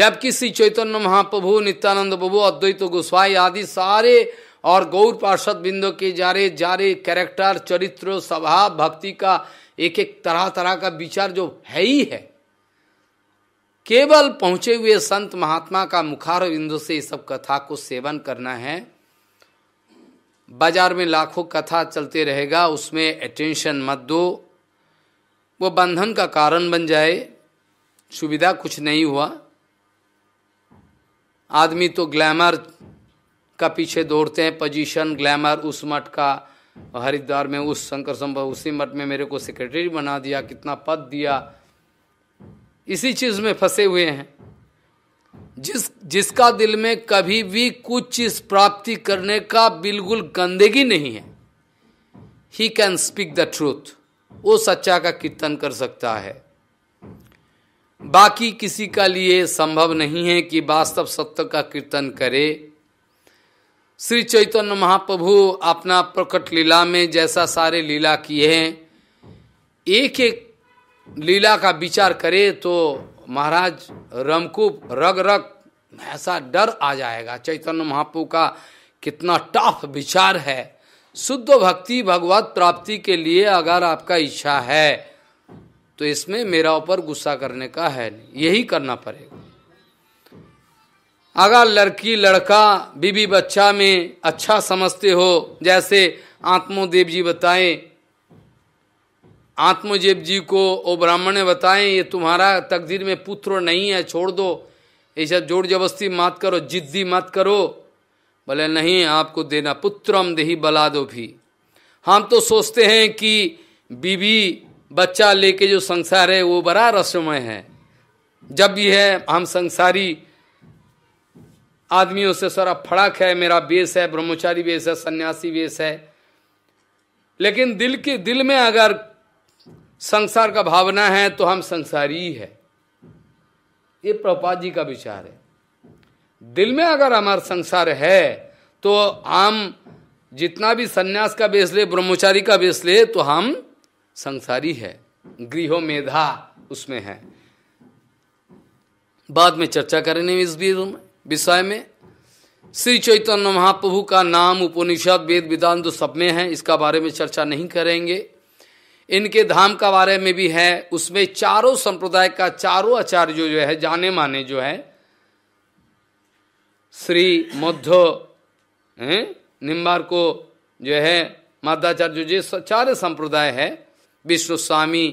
जबकि श्री चैतन्य महाप्रभु नित्यानंद प्रभु अद्वैत गोस्वाई आदि सारे और गौर पार्षद बिंदु के जारे जारे कैरेक्टर चरित्र स्वभाव भक्ति का एक एक तरह तरह का विचार जो है ही है केवल पहुंचे हुए संत महात्मा का मुखार बिंदु से इस सब कथा को सेवन करना है बाजार में लाखों कथा चलते रहेगा उसमें अटेंशन मत दो वो बंधन का कारण बन जाए सुविधा कुछ नहीं हुआ आदमी तो ग्लैमर का पीछे दौड़ते हैं पोजीशन ग्लैमर उस मठ का हरिद्वार में उस शंकर संभव उसी मठ में मेरे को सेक्रेटरी बना दिया कितना पद दिया इसी चीज़ में फंसे हुए हैं जिस जिसका दिल में कभी भी कुछ चीज प्राप्ति करने का बिल्कुल गंदगी नहीं है he can speak the truth वो सच्चा का कीर्तन कर सकता है बाकी किसी का लिए संभव नहीं है कि वास्तव सत्य का कीर्तन करे श्री चैतन्य महाप्रभु अपना प्रकट लीला में जैसा सारे लीला किए हैं एक एक लीला का विचार करे तो महाराज रमकूप रग रग ऐसा डर आ जाएगा चैतन्य महाप्रभु का कितना टफ विचार है शुद्ध भक्ति भगवत प्राप्ति के लिए अगर आपका इच्छा है तो इसमें मेरा ऊपर गुस्सा करने का है नहीं यही करना पड़ेगा अगर लड़की लड़का बीबी बच्चा में अच्छा समझते हो जैसे आत्मोदेव जी बताए आत्मदेव जी को ओ ब्राह्मण ने बताएं ये तुम्हारा तकदीर में पुत्र नहीं है छोड़ दो ये सब जोर जबरस्ती मत करो जिद्दी मत करो बोले नहीं आपको देना पुत्रम देही बला दो भी हम तो सोचते हैं कि बीबी बच्चा लेके जो संसार है वो बड़ा रसमय है जब भी है हम संसारी आदमियों से सारा फड़क है मेरा बेस है ब्रह्मचारी बेस है सन्यासी बेस है लेकिन दिल के दिल में अगर संसार का भावना है तो हम संसारी है ये प्रपात जी का विचार है दिल में अगर हमारा संसार है तो हम जितना भी सन्यास का बेस ले ब्रह्मचारी का बेस ले तो हम संसारी है गृह मेधा उसमें है बाद में चर्चा करेंगे इस बीज में विषय में श्री चैतन्य महाप्रभु का नाम उपनिषद वेद वेदांत तो सब में है इसका बारे में चर्चा नहीं करेंगे इनके धाम का बारे में भी है उसमें चारों संप्रदाय का चारों आचार्य जो, जो है जाने माने जो है श्री मध्य निम्बार को जो है मादाचार्य जो चार संप्रदाय है विष्णु स्वामी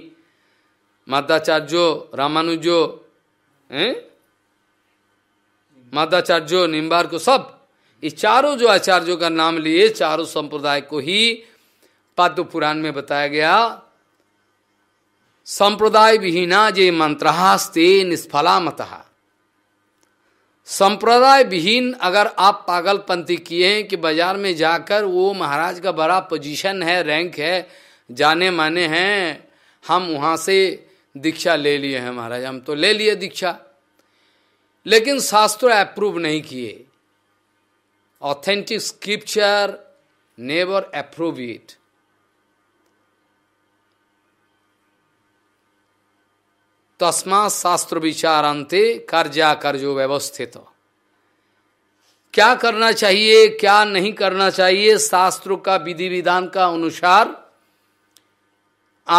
मादाचार्य रामानुजो मध्वाचार्य निम्बार को सब इस चारों जो आचार्यों का नाम लिए चारों संप्रदाय को ही पाद पुराण में बताया गया संप्रदाय विहीना जे मंत्रहास्ते निष्फला मत संप्रदाय विहीन अगर आप पागलपंथी किए हैं कि बाजार में जाकर वो महाराज का बड़ा पोजीशन है रैंक है जाने माने हैं हम वहां से दीक्षा ले लिए हैं महाराज हम तो ले लिए दीक्षा लेकिन शास्त्र अप्रूव नहीं किए authentic scripture never approve it तस्मा शास्त्र अंत कर्जा कर्जो व्यवस्थित क्या करना चाहिए क्या नहीं करना चाहिए शास्त्रों का विधि विधान का अनुसार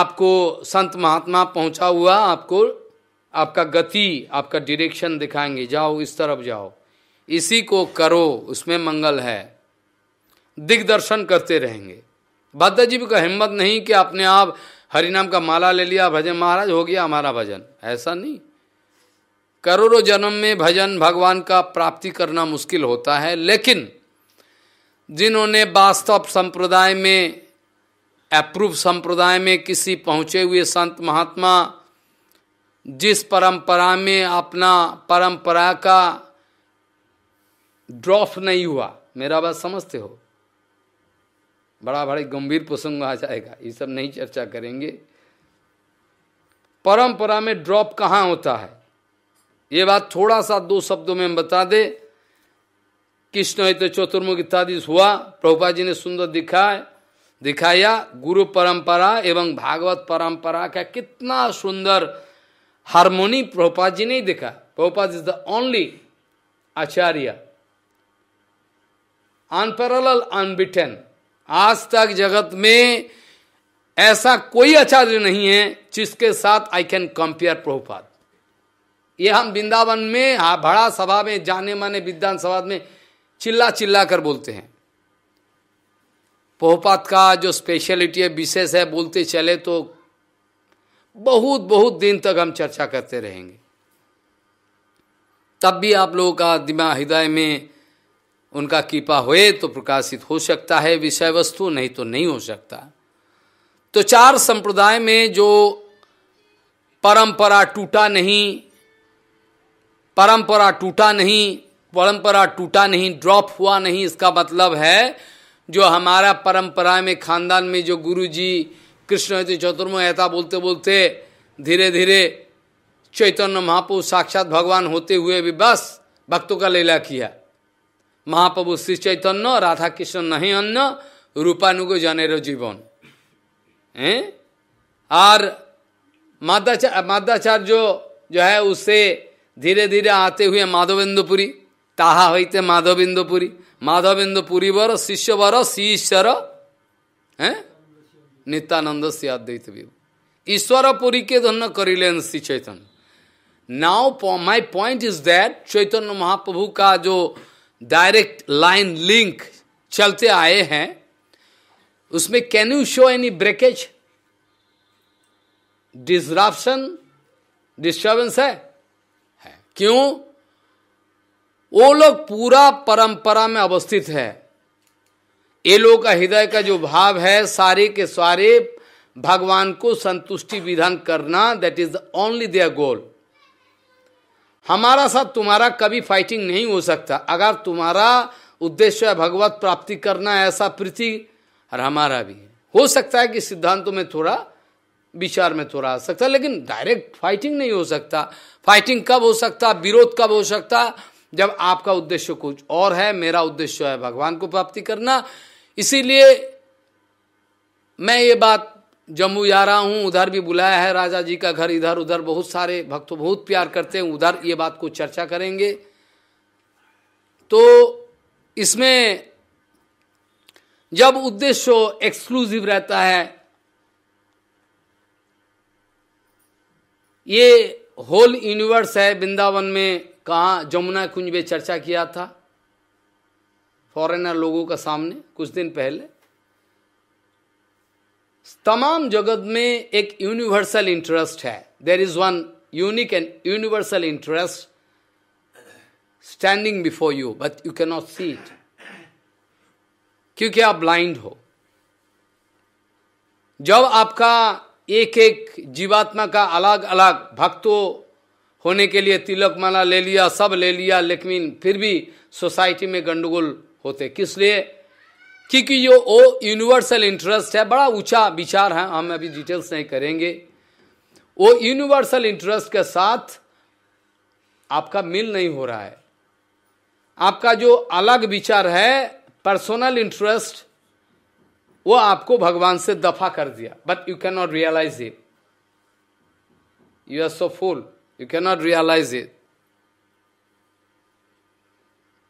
आपको संत महात्मा पहुंचा हुआ आपको आपका गति आपका डिरेक्शन दिखाएंगे जाओ इस तरफ जाओ इसी को करो उसमें मंगल है दिग्दर्शन करते रहेंगे बादा जी का हिम्मत नहीं कि अपने आप हरिनाम का माला ले लिया भजन महाराज हो गया हमारा भजन ऐसा नहीं करोड़ों जन्म में भजन भगवान का प्राप्ति करना मुश्किल होता है लेकिन जिन्होंने वास्तव संप्रदाय में अप्रूव संप्रदाय में किसी पहुँचे हुए संत महात्मा जिस परंपरा में अपना परंपरा का ड्रॉफ नहीं हुआ मेरा बात समझते हो बड़ा बड़ी गंभीर प्रसंग आ जाएगा ये सब नहीं चर्चा करेंगे परंपरा में ड्रॉप कहाँ होता है ये बात थोड़ा सा दो शब्दों में बता दे कृष्ण तो चतुर्मुख इत्यादि हुआ प्रभुपा जी ने सुंदर दिखाया दिखाया गुरु परंपरा एवं भागवत परंपरा का कितना सुंदर हारमोनी प्रोपा जी नहीं देखा प्रोपा is the only acharya unparalleled unbeaten आज तक जगत में ऐसा कोई आचार्य नहीं है जिसके साथ आई कैन कंपेयर प्रभुपाद ये हम वृंदावन में हाँ भड़ा सभा में जाने माने विद्वान सभा में चिल्ला चिल्ला कर बोलते हैं पोहपात का जो स्पेशलिटी है विशेष है बोलते चले तो बहुत बहुत दिन तक हम चर्चा करते रहेंगे तब भी आप लोगों का दिमाग हृदय में उनका कृपा होए तो प्रकाशित हो सकता है विषय वस्तु नहीं तो नहीं हो सकता तो चार संप्रदाय में जो परंपरा टूटा नहीं परंपरा टूटा नहीं परंपरा टूटा नहीं ड्रॉप हुआ नहीं इसका मतलब है जो हमारा परंपरा में खानदान में जो गुरुजी কৃষ্ণ চতুর্ময়তা বলতে বলতে ধীরে ধীরে চৈতন্য মহাপ্রভু साक्षात भगवान होते हुए भी बस भक्तों का लीला किया महाप्रभु श्री चैतन्य राधा कृष्ण नहीं অন্য রূপানুগ জনের জীবন হ্যাঁ আর मादाचार्य मादाचार्य जो जो है ধীরে धीरे धीरे आते हुए তাহা হইতে মাধবেন্দ্রপুরী মাধবেন্দ্রপুরী বড় শিষ্য বর শ্রী হ্যাঁ नित्यानंद से अद्वैत व्यू ईश्वर पुरी के धन्य करिलेन Shri Chaitanya now my point is that Chaitanya Mahaprabhu का जो डायरेक्ट लाइन लिंक चलते आए हैं उसमें can you show any breakage disruption disturbance है? है क्यों वो लोग पूरा परंपरा में अवस्थित है ये लोग का हृदय का जो भाव है सारे के सारे भगवान को संतुष्टि विधान करना that is only their goal हमारा साथ तुम्हारा कभी फाइटिंग नहीं हो सकता अगर तुम्हारा उद्देश्य है भगवत प्राप्ति करना ऐसा प्रीति और हमारा भी हो सकता है कि सिद्धांतों में थोड़ा विचार में थोड़ा आ सकता लेकिन डायरेक्ट फाइटिंग नहीं हो सकता फाइटिंग कब हो सकता विरोध कब हो सकता जब आपका उद्देश्य कुछ और है मेरा उद्देश्य है भगवान को प्राप्ति करना इसीलिए मैं ये बात जम्मू जा रहा हूँ उधर भी बुलाया है राजा जी का घर इधर उधर बहुत सारे भक्त बहुत प्यार करते हैं उधर ये बात को चर्चा करेंगे तो इसमें जब उद्देश्य एक्सक्लूसिव रहता है ये होल यूनिवर्स है वृंदावन में कहा जमुना कुंज में चर्चा किया था फॉरेनर लोगों का सामने कुछ दिन पहले तमाम जगत में एक यूनिवर्सल इंटरेस्ट है there is one unique and universal interest standing before you but you can not see it क्योंकि आप ब्लाइंड हो जब आपका एक एक जीवात्मा का अलग अलग भक्तों होने के लिए तिलक माला ले लिया सब ले लिया लेकिन फिर भी सोसाइटी में गंडगोल होते किस लिए क्योंकि जो ओ यूनिवर्सल इंटरेस्ट है बड़ा ऊंचा विचार है हम अभी डिटेल्स नहीं करेंगे वो यूनिवर्सल इंटरेस्ट के साथ आपका मिल नहीं हो रहा है आपका जो अलग विचार है पर्सनल इंटरेस्ट वो आपको भगवान से दफा कर दिया but you can not realise it you are so fool you can not realise it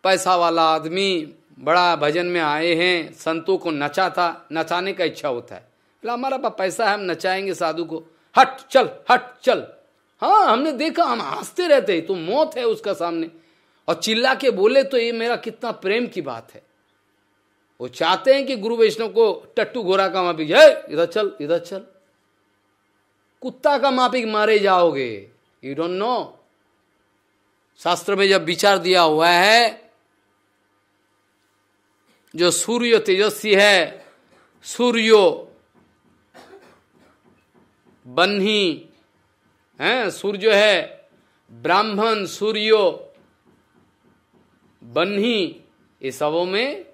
पैसा वाला आदमी बड़ा भजन में आए हैं संतों को नचा था नचाने का इच्छा होता है बोला हमारा पास पैसा है हम नचाएंगे साधु को हट चल हट चल हाँ हमने देखा हम हंसते रहते तो मौत है उसका सामने और चिल्ला के बोले तो ये मेरा कितना प्रेम की बात है वो चाहते हैं कि गुरु वैष्णव को टट्टू घोरा का माफिक जय इधर चल इधर चल कुत्ता का मापिक मारे जाओगे यू डोंट नो शास्त्र में जब विचार दिया हुआ है जो सूर्य तेजस्वी है सूर्यो बन्ही है सूर्य है ब्राह्मण सूर्यो बन्ही ये सबों में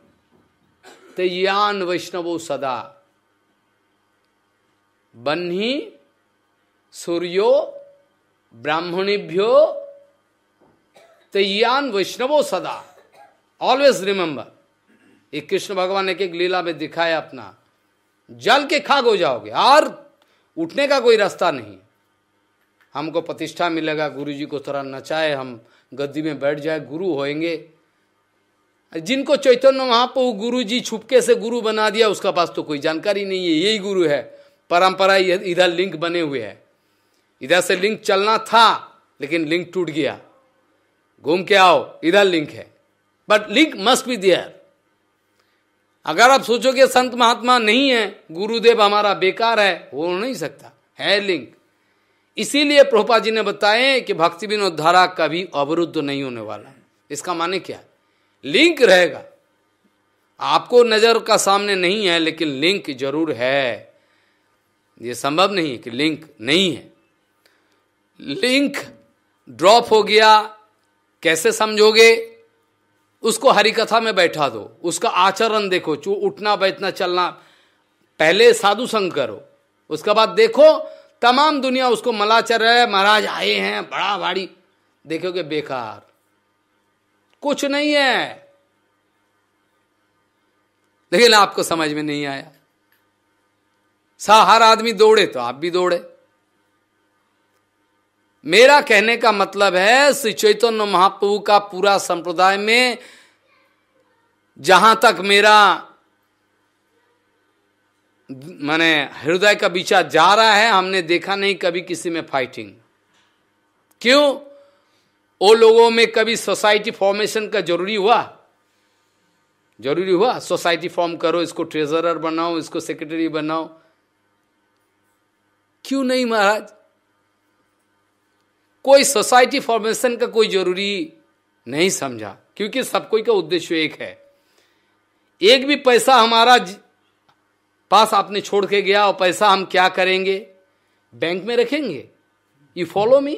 तेयान वैष्णवो सदा बन्ही सूर्यो ब्राह्मणीभ्यो तेयान वैष्णवो सदा ऑलवेज रिमेंबर ये कृष्ण भगवान एक एक लीला में दिखाया अपना जल के खाग हो जाओगे और उठने का कोई रास्ता नहीं हमको प्रतिष्ठा मिलेगा गुरु जी को थोड़ा नचाए हम गद्दी में बैठ जाए गुरु होएंगे जिनको चैतन्य वहां पर गुरु जी छुपके से गुरु बना दिया उसका पास तो कोई जानकारी नहीं है यही गुरु है परंपरा इधर लिंक बने हुए है इधर से लिंक चलना था लेकिन लिंक टूट गया घूम के आओ इधर लिंक है but link must be there अगर आप सोचोगे संत महात्मा नहीं है गुरुदेव हमारा बेकार है हो नहीं सकता है लिंक इसीलिए प्रोपा जी ने बताए कि भक्ति विनोद धारा कभी अवरुद्ध नहीं होने वाला इसका माने क्या लिंक रहेगा आपको नजर का सामने नहीं है लेकिन लिंक जरूर है ये संभव नहीं है कि लिंक नहीं है लिंक ड्रॉप हो गया कैसे समझोगे उसको हरि कथा में बैठा दो उसका आचरण देखो चू उठना बैठना चलना पहले साधु संग करो उसके बाद देखो तमाम दुनिया उसको मलाचर है महाराज आए हैं बड़ा भाड़ी देखोगे बेकार कुछ नहीं है लेकिन आपको समझ में नहीं आया सा हर आदमी दौड़े तो आप भी दौड़े मेरा कहने का मतलब है श्री चैतन्य महाप्रभु का पूरा संप्रदाय में जहां तक मेरा माने हृदय का विचार जा रहा है हमने देखा नहीं कभी किसी में फाइटिंग क्यों वो लोगों में कभी सोसाइटी फॉर्मेशन का जरूरी हुआ जरूरी हुआ सोसाइटी फॉर्म करो इसको ट्रेजरर बनाओ इसको सेक्रेटरी बनाओ क्यों नहीं महाराज कोई सोसाइटी फॉर्मेशन का कोई जरूरी नहीं समझा क्योंकि सब कोई का उद्देश्य एक है एक भी पैसा हमारा पास आपने छोड़ के गया और पैसा हम क्या करेंगे बैंक में रखेंगे यू फॉलो मी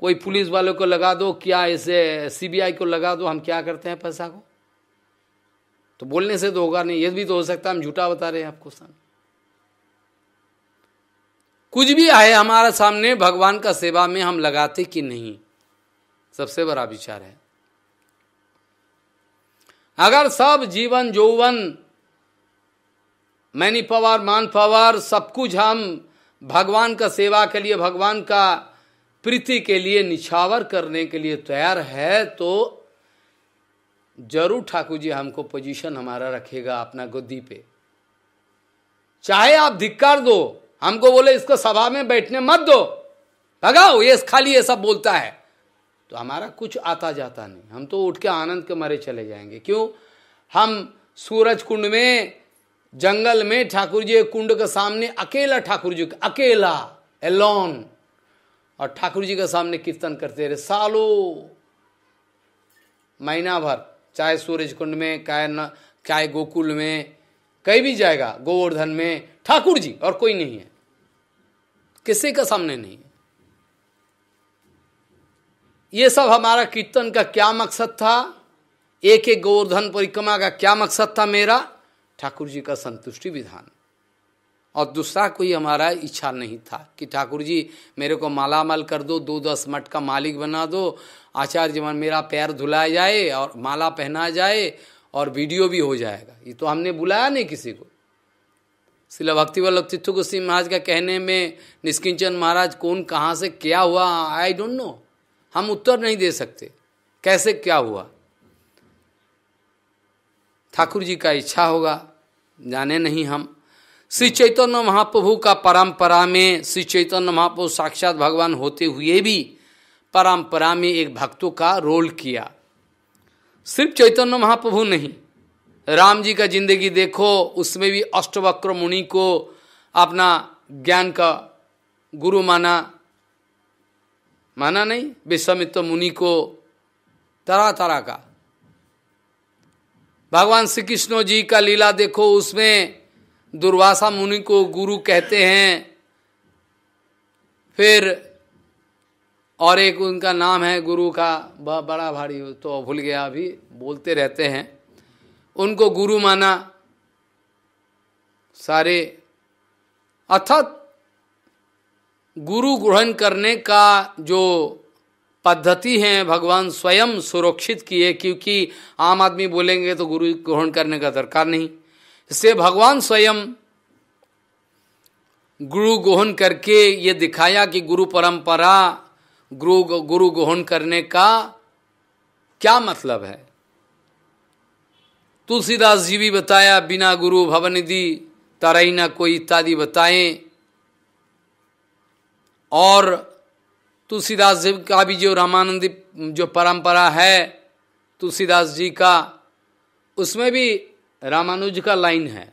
कोई पुलिस वालों को लगा दो क्या इसे सीबीआई को लगा दो हम क्या करते हैं पैसा को तो बोलने से तो होगा नहीं ये भी तो हो सकता है हम झूठा बता रहे हैं आपको सामने कुछ भी आए हमारे सामने भगवान का सेवा में हम लगाते कि नहीं सबसे बड़ा विचार है अगर सब जीवन जोवन मैनी पावर मान पावर सब कुछ हम भगवान का सेवा के लिए भगवान का प्रीति के लिए निछावर करने के लिए तैयार है तो जरूर ठाकुर जी हमको पोजीशन हमारा रखेगा अपना गुद्दी पे चाहे आप धिक्कार दो हमको बोले इसको सभा में बैठने मत दो भगाओ ये खाली ये सब बोलता है तो हमारा कुछ आता जाता नहीं हम तो उठ के आनंद के मरे चले जाएंगे क्यों हम सूरज कुंड में जंगल में ठाकुर जी कुंड के सामने अकेला ठाकुर जी अकेला एलोन और ठाकुर जी के सामने कीर्तन करते रहे सालों महीना भर चाहे सूरज कुंड में चाहे न चाहे गोकुल में कहीं भी जाएगा गोवर्धन में ठाकुर जी और कोई नहीं है किसी के सामने नहीं ये सब हमारा कीर्तन का क्या मकसद था एक एक गोवर्धन परिक्रमा का क्या मकसद था मेरा ठाकुर जी का संतुष्टि विधान और दूसरा कोई हमारा इच्छा नहीं था कि ठाकुर जी मेरे को मालामाल कर दो दो दस मठ का मालिक बना दो आचार्य जीवन मेरा पैर धुलाया जाए और माला पहना जाए और वीडियो भी हो जाएगा ये तो हमने बुलाया नहीं किसी को शिला भक्ति वल्लभ तीर्थ गोस्वी महाराज का कहने में निष्किंचन महाराज कौन कहाँ से क्या हुआ आई डोंट नो हम उत्तर नहीं दे सकते कैसे क्या हुआ ठाकुर जी का इच्छा होगा जाने नहीं हम श्री चैतन्य महाप्रभु का परंपरा में श्री चैतन्य महाप्रभु साक्षात भगवान होते हुए भी परंपरा में एक भक्तों का रोल किया सिर्फ चैतन्य महाप्रभु नहीं राम जी का जिंदगी देखो उसमें भी अष्टवक्र मुनि को अपना ज्ञान का गुरु माना माना नहीं विश्वामित्र मुनि को तरह तरह का भगवान श्री कृष्ण जी का लीला देखो उसमें दुर्वासा मुनि को गुरु कहते हैं फिर और एक उनका नाम है गुरु का बड़ा भारी तो भूल गया अभी बोलते रहते हैं उनको गुरु माना सारे अर्थात गुरु ग्रहण करने का जो पद्धति है भगवान स्वयं सुरक्षित किए क्योंकि आम आदमी बोलेंगे तो गुरु ग्रहण करने का दरकार नहीं इससे भगवान स्वयं गुरु गोहन करके ये दिखाया कि गुरु परंपरा गुरु गुरु गोहन करने का क्या मतलब है तुलसीदास जी भी बताया बिना गुरु भवनिधि तरई न कोई इत्यादि बताए और तुलसीदास जी का भी जो रामानंदी जो परंपरा है तुलसीदास जी का उसमें भी रामानुज का लाइन है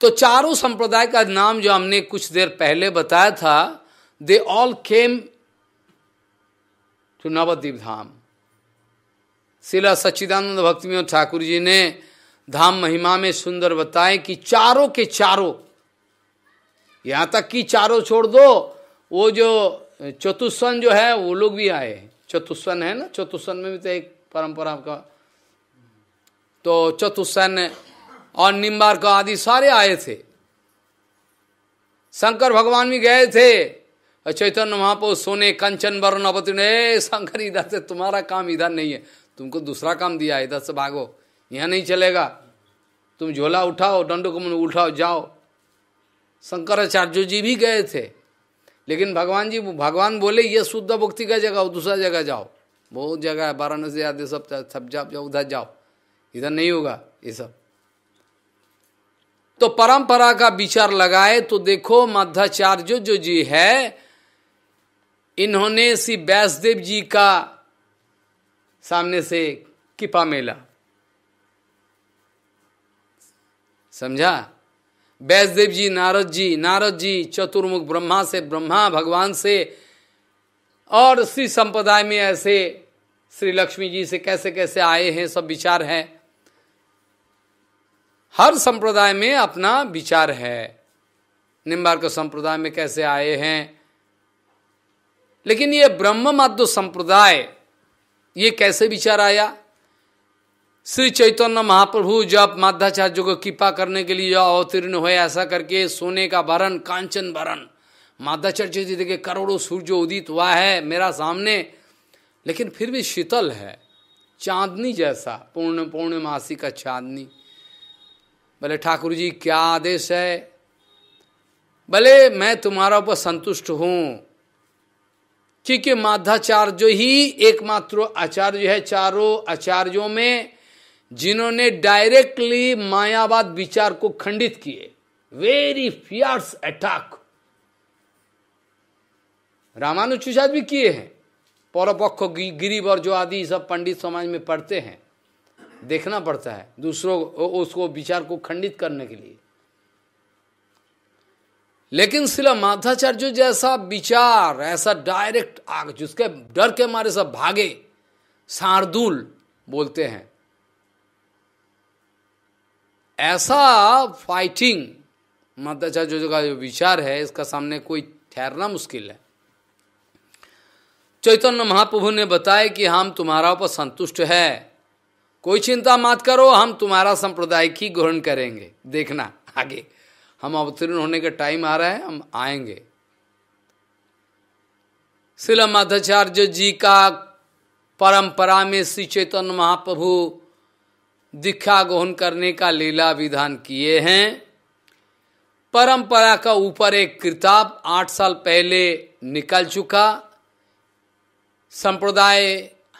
तो चारों संप्रदाय का नाम जो हमने कुछ देर पहले बताया था they all came to Navadwip Dham शिला सच्चिदानंद भक्ति में ठाकुर जी ने धाम महिमा में सुंदर बताए कि चारों के चारों यहाँ तक कि चारों छोड़ दो वो जो चतुस्वन जो है वो लोग भी आए चतुस्वन है ना चतुस्वन में भी तो एक परंपरा का तो चतुस्वन और निम्बार का आदि सारे आए थे शंकर भगवान भी गए थे चैतन्य महापो सोने कंचन वर्ण अवतीर्ण शंकर इधर से तुम्हारा काम इधर नहीं है तुमको दूसरा काम दिया इधर से भागो यहाँ नहीं चलेगा तुम झोला उठाओ डंडो को उठाओ जाओ शंकराचार्य जी भी गए थे लेकिन भगवान जी भगवान बोले ये शुद्ध भक्ति का जगह हो दूसरा जगह जाओ बहुत जगह है वाराणसी आदि सब सब जाओ जाओ उधर जाओ इधर नहीं होगा ये सब तो परंपरा का विचार लगाए तो देखो मध्वाचार्य जो जी है इन्होंने श्री वैष्णदेव जी का सामने से किपा मेला समझा वैसदेव जी नारद जी नारद जी चतुर्मुख ब्रह्मा से ब्रह्मा भगवान से और श्री संप्रदाय में ऐसे श्री लक्ष्मी जी से कैसे कैसे आए हैं सब विचार है हर संप्रदाय में अपना विचार है निम्बार्क संप्रदाय में कैसे आए हैं लेकिन ये ब्रह्म माध्य संप्रदाय ये कैसे विचार आया श्री चैतन्य महाप्रभु जब माध्याचार्य को कृपा करने के लिए अवतीर्ण हुए ऐसा करके सोने का भरण कांचन भरण माध्याचार्य जी देखे करोड़ों सूर्य उदित हुआ है मेरा सामने लेकिन फिर भी शीतल है चांदनी जैसा पूर्ण पूर्णमासी का चांदनी भले ठाकुर जी क्या आदेश है भले मैं तुम्हारा ऊपर संतुष्ट हूं क्योंकि माध्याचार्य ही एकमात्र आचार्य है चारों आचार्यों में जिन्होंने डायरेक्टली मायावाद विचार को खंडित किए वेरी फियर्स अटैक रामानुचार्य भी किए हैं पौरपक्ष गिरिवर जो आदि सब पंडित समाज में पढ़ते हैं देखना पड़ता है दूसरों उसको विचार को खंडित करने के लिए लेकिन शिला माधाचार्य जैसा विचार ऐसा डायरेक्ट आग जिसके डर के मारे सब भागे शार्दुल बोलते हैं ऐसा फाइटिंग मध्वाचार्य का जो विचार है इसका सामने कोई ठहरना मुश्किल है चैतन्य महाप्रभु ने बताया कि हम तुम्हारा ऊपर संतुष्ट है कोई चिंता मत करो हम तुम्हारा संप्रदाय की ग्रहण करेंगे देखना आगे हम अवतीर्ण होने का टाइम आ रहा है हम आएंगे शिल माधाचार्य जी का परंपरा में श्री चैतन्य महाप्रभु दीक्षा ग्रहण करने का लीला विधान किए हैं परंपरा का ऊपर एक किताब आठ साल पहले निकल चुका संप्रदाय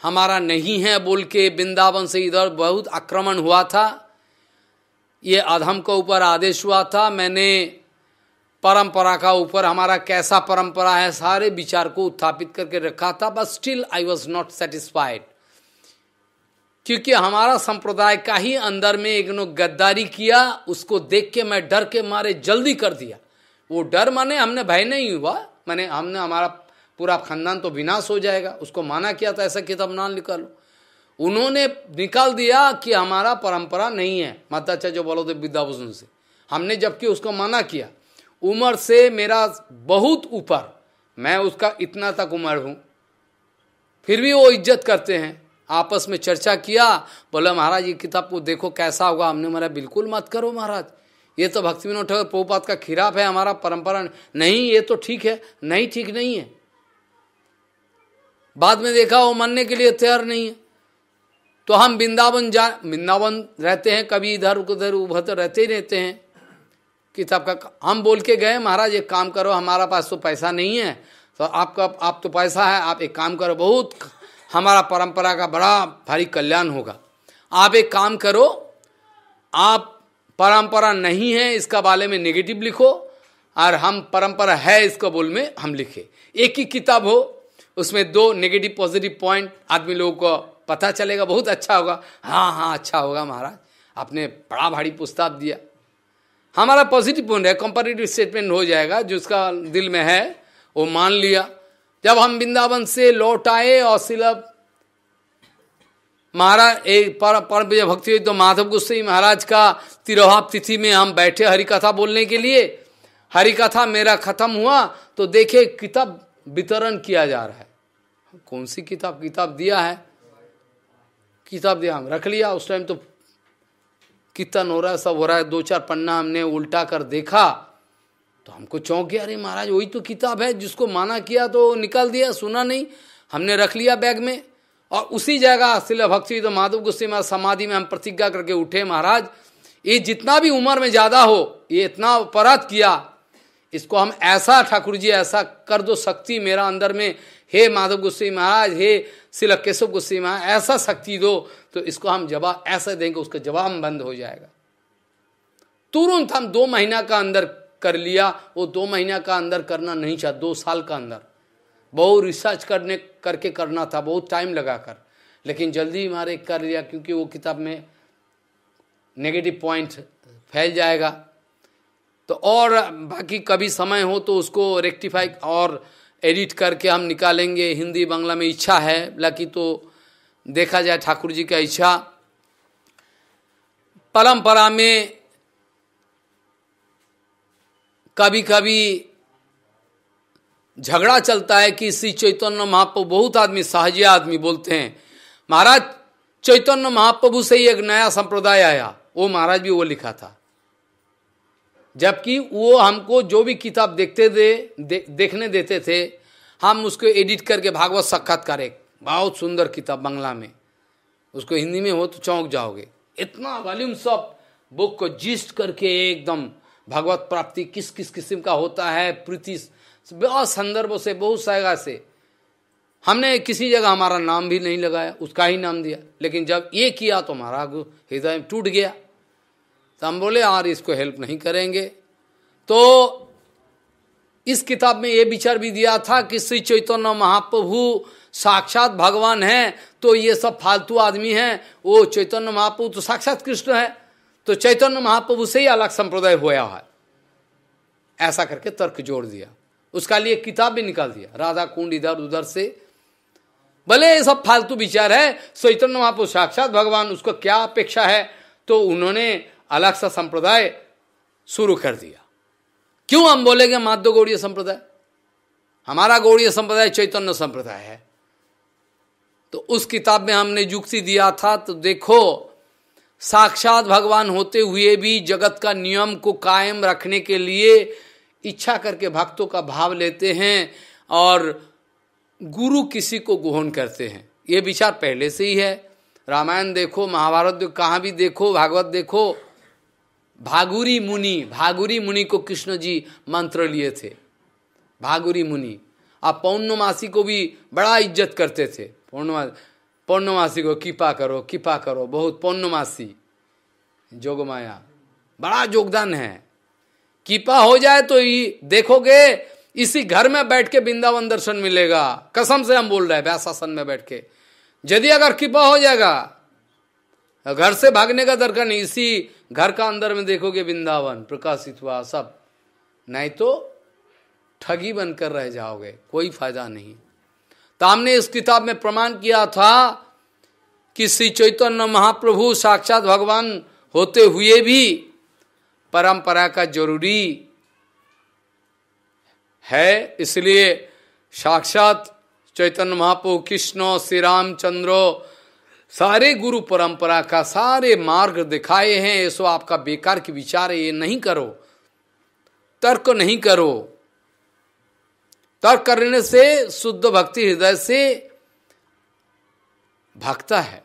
हमारा नहीं है बोल के वृंदावन से इधर बहुत आक्रमण हुआ था ये अधम के ऊपर आदेश हुआ था मैंने परंपरा का ऊपर हमारा कैसा परंपरा है सारे विचार को उत्थापित करके रखा था but still I was not satisfied क्योंकि हमारा संप्रदाय का ही अंदर में एक नो गद्दारी किया उसको देख के मैं डर के मारे जल्दी कर दिया वो डर माने हमने भय नहीं हुआ मैंने हमने हमारा पूरा खानदान तो विनाश हो जाएगा उसको माना किया था ऐसा किताब ना निकालो उन्होंने निकाल दिया कि हमारा परंपरा नहीं है बोलो तो विद्याभूषण से हमने जबकि उसको मना किया उम्र से मेरा बहुत ऊपर मैं उसका इतना तक उम्र हूँ फिर भी वो इज्जत करते हैं आपस में चर्चा किया बोला महाराज ये किताब को देखो कैसा होगा हमने मारा बिल्कुल मत करो महाराज ये तो भक्ति विनोद ठाकुर प्रभुपात का खिलाफ है हमारा परंपरा नहीं ये तो ठीक है नहीं ठीक नहीं है बाद में देखा वो मानने के लिए तैयार नहीं है तो हम वृंदावन जा वृंदावन रहते हैं कभी इधर उधर उभर रहते ही रहते हैं कि का हम बोल के गए महाराज एक काम करो हमारा पास तो पैसा नहीं है तो आपका आप तो पैसा है आप एक काम करो बहुत हमारा परंपरा का बड़ा भारी कल्याण होगा आप एक काम करो आप परंपरा नहीं है इसका बारे में नेगेटिव लिखो और हम परंपरा है इसका बोल में हम लिखे एक ही किताब हो उसमें दो नेगेटिव पॉजिटिव पॉइंट आदमी लोगों को पता चलेगा बहुत अच्छा होगा हाँ हाँ अच्छा होगा महाराज आपने बड़ा भारी पुस्ताब दिया हमारा पॉजिटिव पॉइंट है कंपेरेटिव स्टेटमेंट हो जाएगा जिसका दिल में है वो मान लिया जब हम वृंदावन से लौट आए और सिलभ महाराज एक पर विजय भक्ति हुई तो माधव गुस्साई महाराज का तिरोहाब तिथि में हम बैठे हरिकथा कथा बोलने के लिए हरिकथा कथा मेरा खत्म हुआ तो देखे किताब वितरण किया जा रहा है कौन सी किताब किताब दिया है किताब दिया हम रख लिया उस टाइम तो कीर्तन हो रहा है सब हो रहा है दो चार पन्ना हमने उल्टा कर देखा तो हमको चौंक गया अरे महाराज वही तो किताब है जिसको माना किया तो निकाल दिया सुना नहीं हमने रख लिया बैग में और उसी जगह शिल भक्ति तो माधव गुस्से में समाधि में हम प्रतिज्ञा करके उठे महाराज ये जितना भी उम्र में ज़्यादा हो ये इतना अपराध किया इसको हम ऐसा ठाकुर जी ऐसा कर दो शक्ति मेरा अंदर में हे माधव गुस्से महाराज हे शिल केशव गुस्से महाराज ऐसा शक्ति दो तो इसको हम जवाब ऐसा देंगे उसका जवाब बंद हो जाएगा तुरंत हम दो महीना का अंदर कर लिया वो दो महीना का अंदर करना नहीं चाह दो साल का अंदर बहुत रिसर्च करने करके करना था बहुत टाइम लगा कर लेकिन जल्दी हमारे कर लिया क्योंकि वो किताब में नेगेटिव पॉइंट फैल जाएगा तो और बाकी कभी समय हो तो उसको रेक्टिफाई और एडिट करके हम निकालेंगे हिंदी बांग्ला में इच्छा है लकी तो देखा जाए ठाकुर जी का इच्छा परंपरा में कभी कभी झगड़ा चलता है कि श्री चैतन्य महाप्रभु बहुत आदमी सहजिया आदमी बोलते हैं महाराज चैतन्य महाप्रभु से ही एक नया संप्रदाय आया वो महाराज भी वो लिखा था जबकि वो हमको जो भी किताब देखते थे दे, देखने देते थे हम उसको एडिट करके भागवत साक्षात्कार एक बहुत सुंदर किताब बांग्ला में उसको हिंदी में हो तो चौंक जाओगे इतना वॉल्यूम सब बुक को जिस्ट करके एकदम भगवत प्राप्ति किस किस किस्म का होता है प्रीति बहुत संदर्भों से बहुत सहगा से हमने किसी जगह हमारा नाम भी नहीं लगाया उसका ही नाम दिया लेकिन जब ये किया तो हमारा हृदय टूट गया तो हम बोले यार हाँ, इसको हेल्प नहीं करेंगे तो इस किताब में ये विचार भी दिया था कि श्री चैतन्य महाप्रभु साक्षात भगवान है तो ये सब फालतू आदमी है वो चैतन्य महाप्रभु तो साक्षात कृष्ण है तो चैतन्य महाप्रभु से ही अलग संप्रदाय हुआ है ऐसा करके तर्क जोड़ दिया उसका लिए किताब भी निकाल दिया राधा कुंड इधर उधर से भले ये सब फालतू विचार है चैतन्य महाप्रभु साक्षात भगवान उसको क्या अपेक्षा है तो उन्होंने अलग सा संप्रदाय शुरू कर दिया क्यों हम बोलेंगे माध्य गौड़ीय संप्रदाय हमारा गौड़ीय संप्रदाय चैतन्य संप्रदाय है तो उस किताब में हमने युक्ति दिया था तो देखो साक्षात भगवान होते हुए भी जगत का नियम को कायम रखने के लिए इच्छा करके भक्तों का भाव लेते हैं और गुरु किसी को गोहन करते हैं ये विचार पहले से ही है रामायण देखो महाभारत देखो कहाँ भी देखो भागवत देखो भागुरी मुनि भागुरी मुनि को कृष्ण जी मंत्र लिए थे भागुरी मुनि आप पौर्णमासी को भी बड़ा इज्जत करते थे पौर्णमा पौर्णमासी को कृपा करो कृपा करो बहुत पौर्णमासी जोग माया बड़ा योगदान है कृपा हो जाए तो ये देखोगे इसी घर में बैठ के वृंदावन दर्शन मिलेगा कसम से हम बोल रहे हैं व्यासासन में बैठ के यदि अगर कृपा हो जाएगा घर से भागने का दरकार नहीं इसी घर का अंदर में देखोगे वृंदावन प्रकाशित हुआ सब नहीं तो ठगी बनकर रह जाओगे कोई फायदा नहीं तो हमने इस किताब में प्रमाण किया था कि श्री चैतन्य महाप्रभु साक्षात भगवान होते हुए भी परंपरा का जरूरी है इसलिए साक्षात चैतन्य महाप्रभु कृष्ण श्री रामचंद्र सारे गुरु परंपरा का सारे मार्ग दिखाए हैं ये सो आपका बेकार के विचार है ये नहीं करो तर्क नहीं करो तर्क करने से शुद्ध भक्ति हृदय से भक्ता है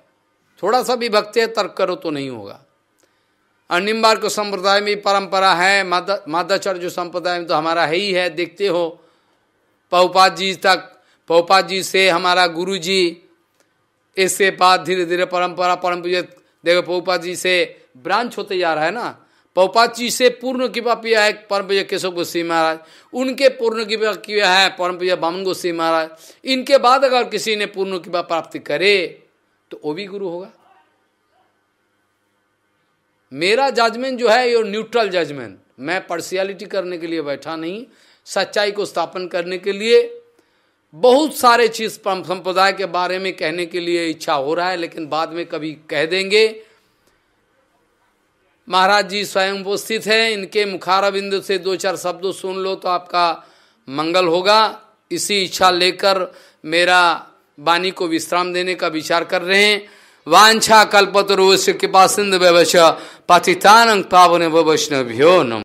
थोड़ा सा भी भक्ति है तर्क करो तो नहीं होगा अनिम्बार को संप्रदाय में परंपरा है मादा मादाचार्य संप्रदाय में तो हमारा है ही है देखते हो पहुपात जी तक पहुपात जी से हमारा गुरु जी इसके बाद धीरे धीरे परंपरा परम पूज्य देखो पौपा जी से ब्रांच होते जा रहा है ना पौपा जी से पूर्ण कृपा पिया है परम पूज्य केशव गोस्वी महाराज उनके पूर्ण कृपा किया है परम पूजा बामन गोस्वी महाराज इनके बाद अगर किसी ने पूर्ण कृपा प्राप्ति करे तो वो भी गुरु होगा मेरा जजमेंट जो है ये न्यूट्रल जजमेंट मैं पर्सियालिटी करने के लिए बैठा नहीं सच्चाई को स्थापन करने के लिए बहुत सारे चीज संप्रदाय के बारे में कहने के लिए इच्छा हो रहा है लेकिन बाद में कभी कह देंगे महाराज जी स्वयं उपस्थित हैं इनके मुखारबिंदु से दो चार शब्द सुन लो तो आपका मंगल होगा इसी इच्छा लेकर मेरा वाणी को विश्राम देने का विचार कर रहे हैं वांछा कल्पतरु कृपा सिंध व्यवस्था पाथितान पावन वैष्णव्यो नम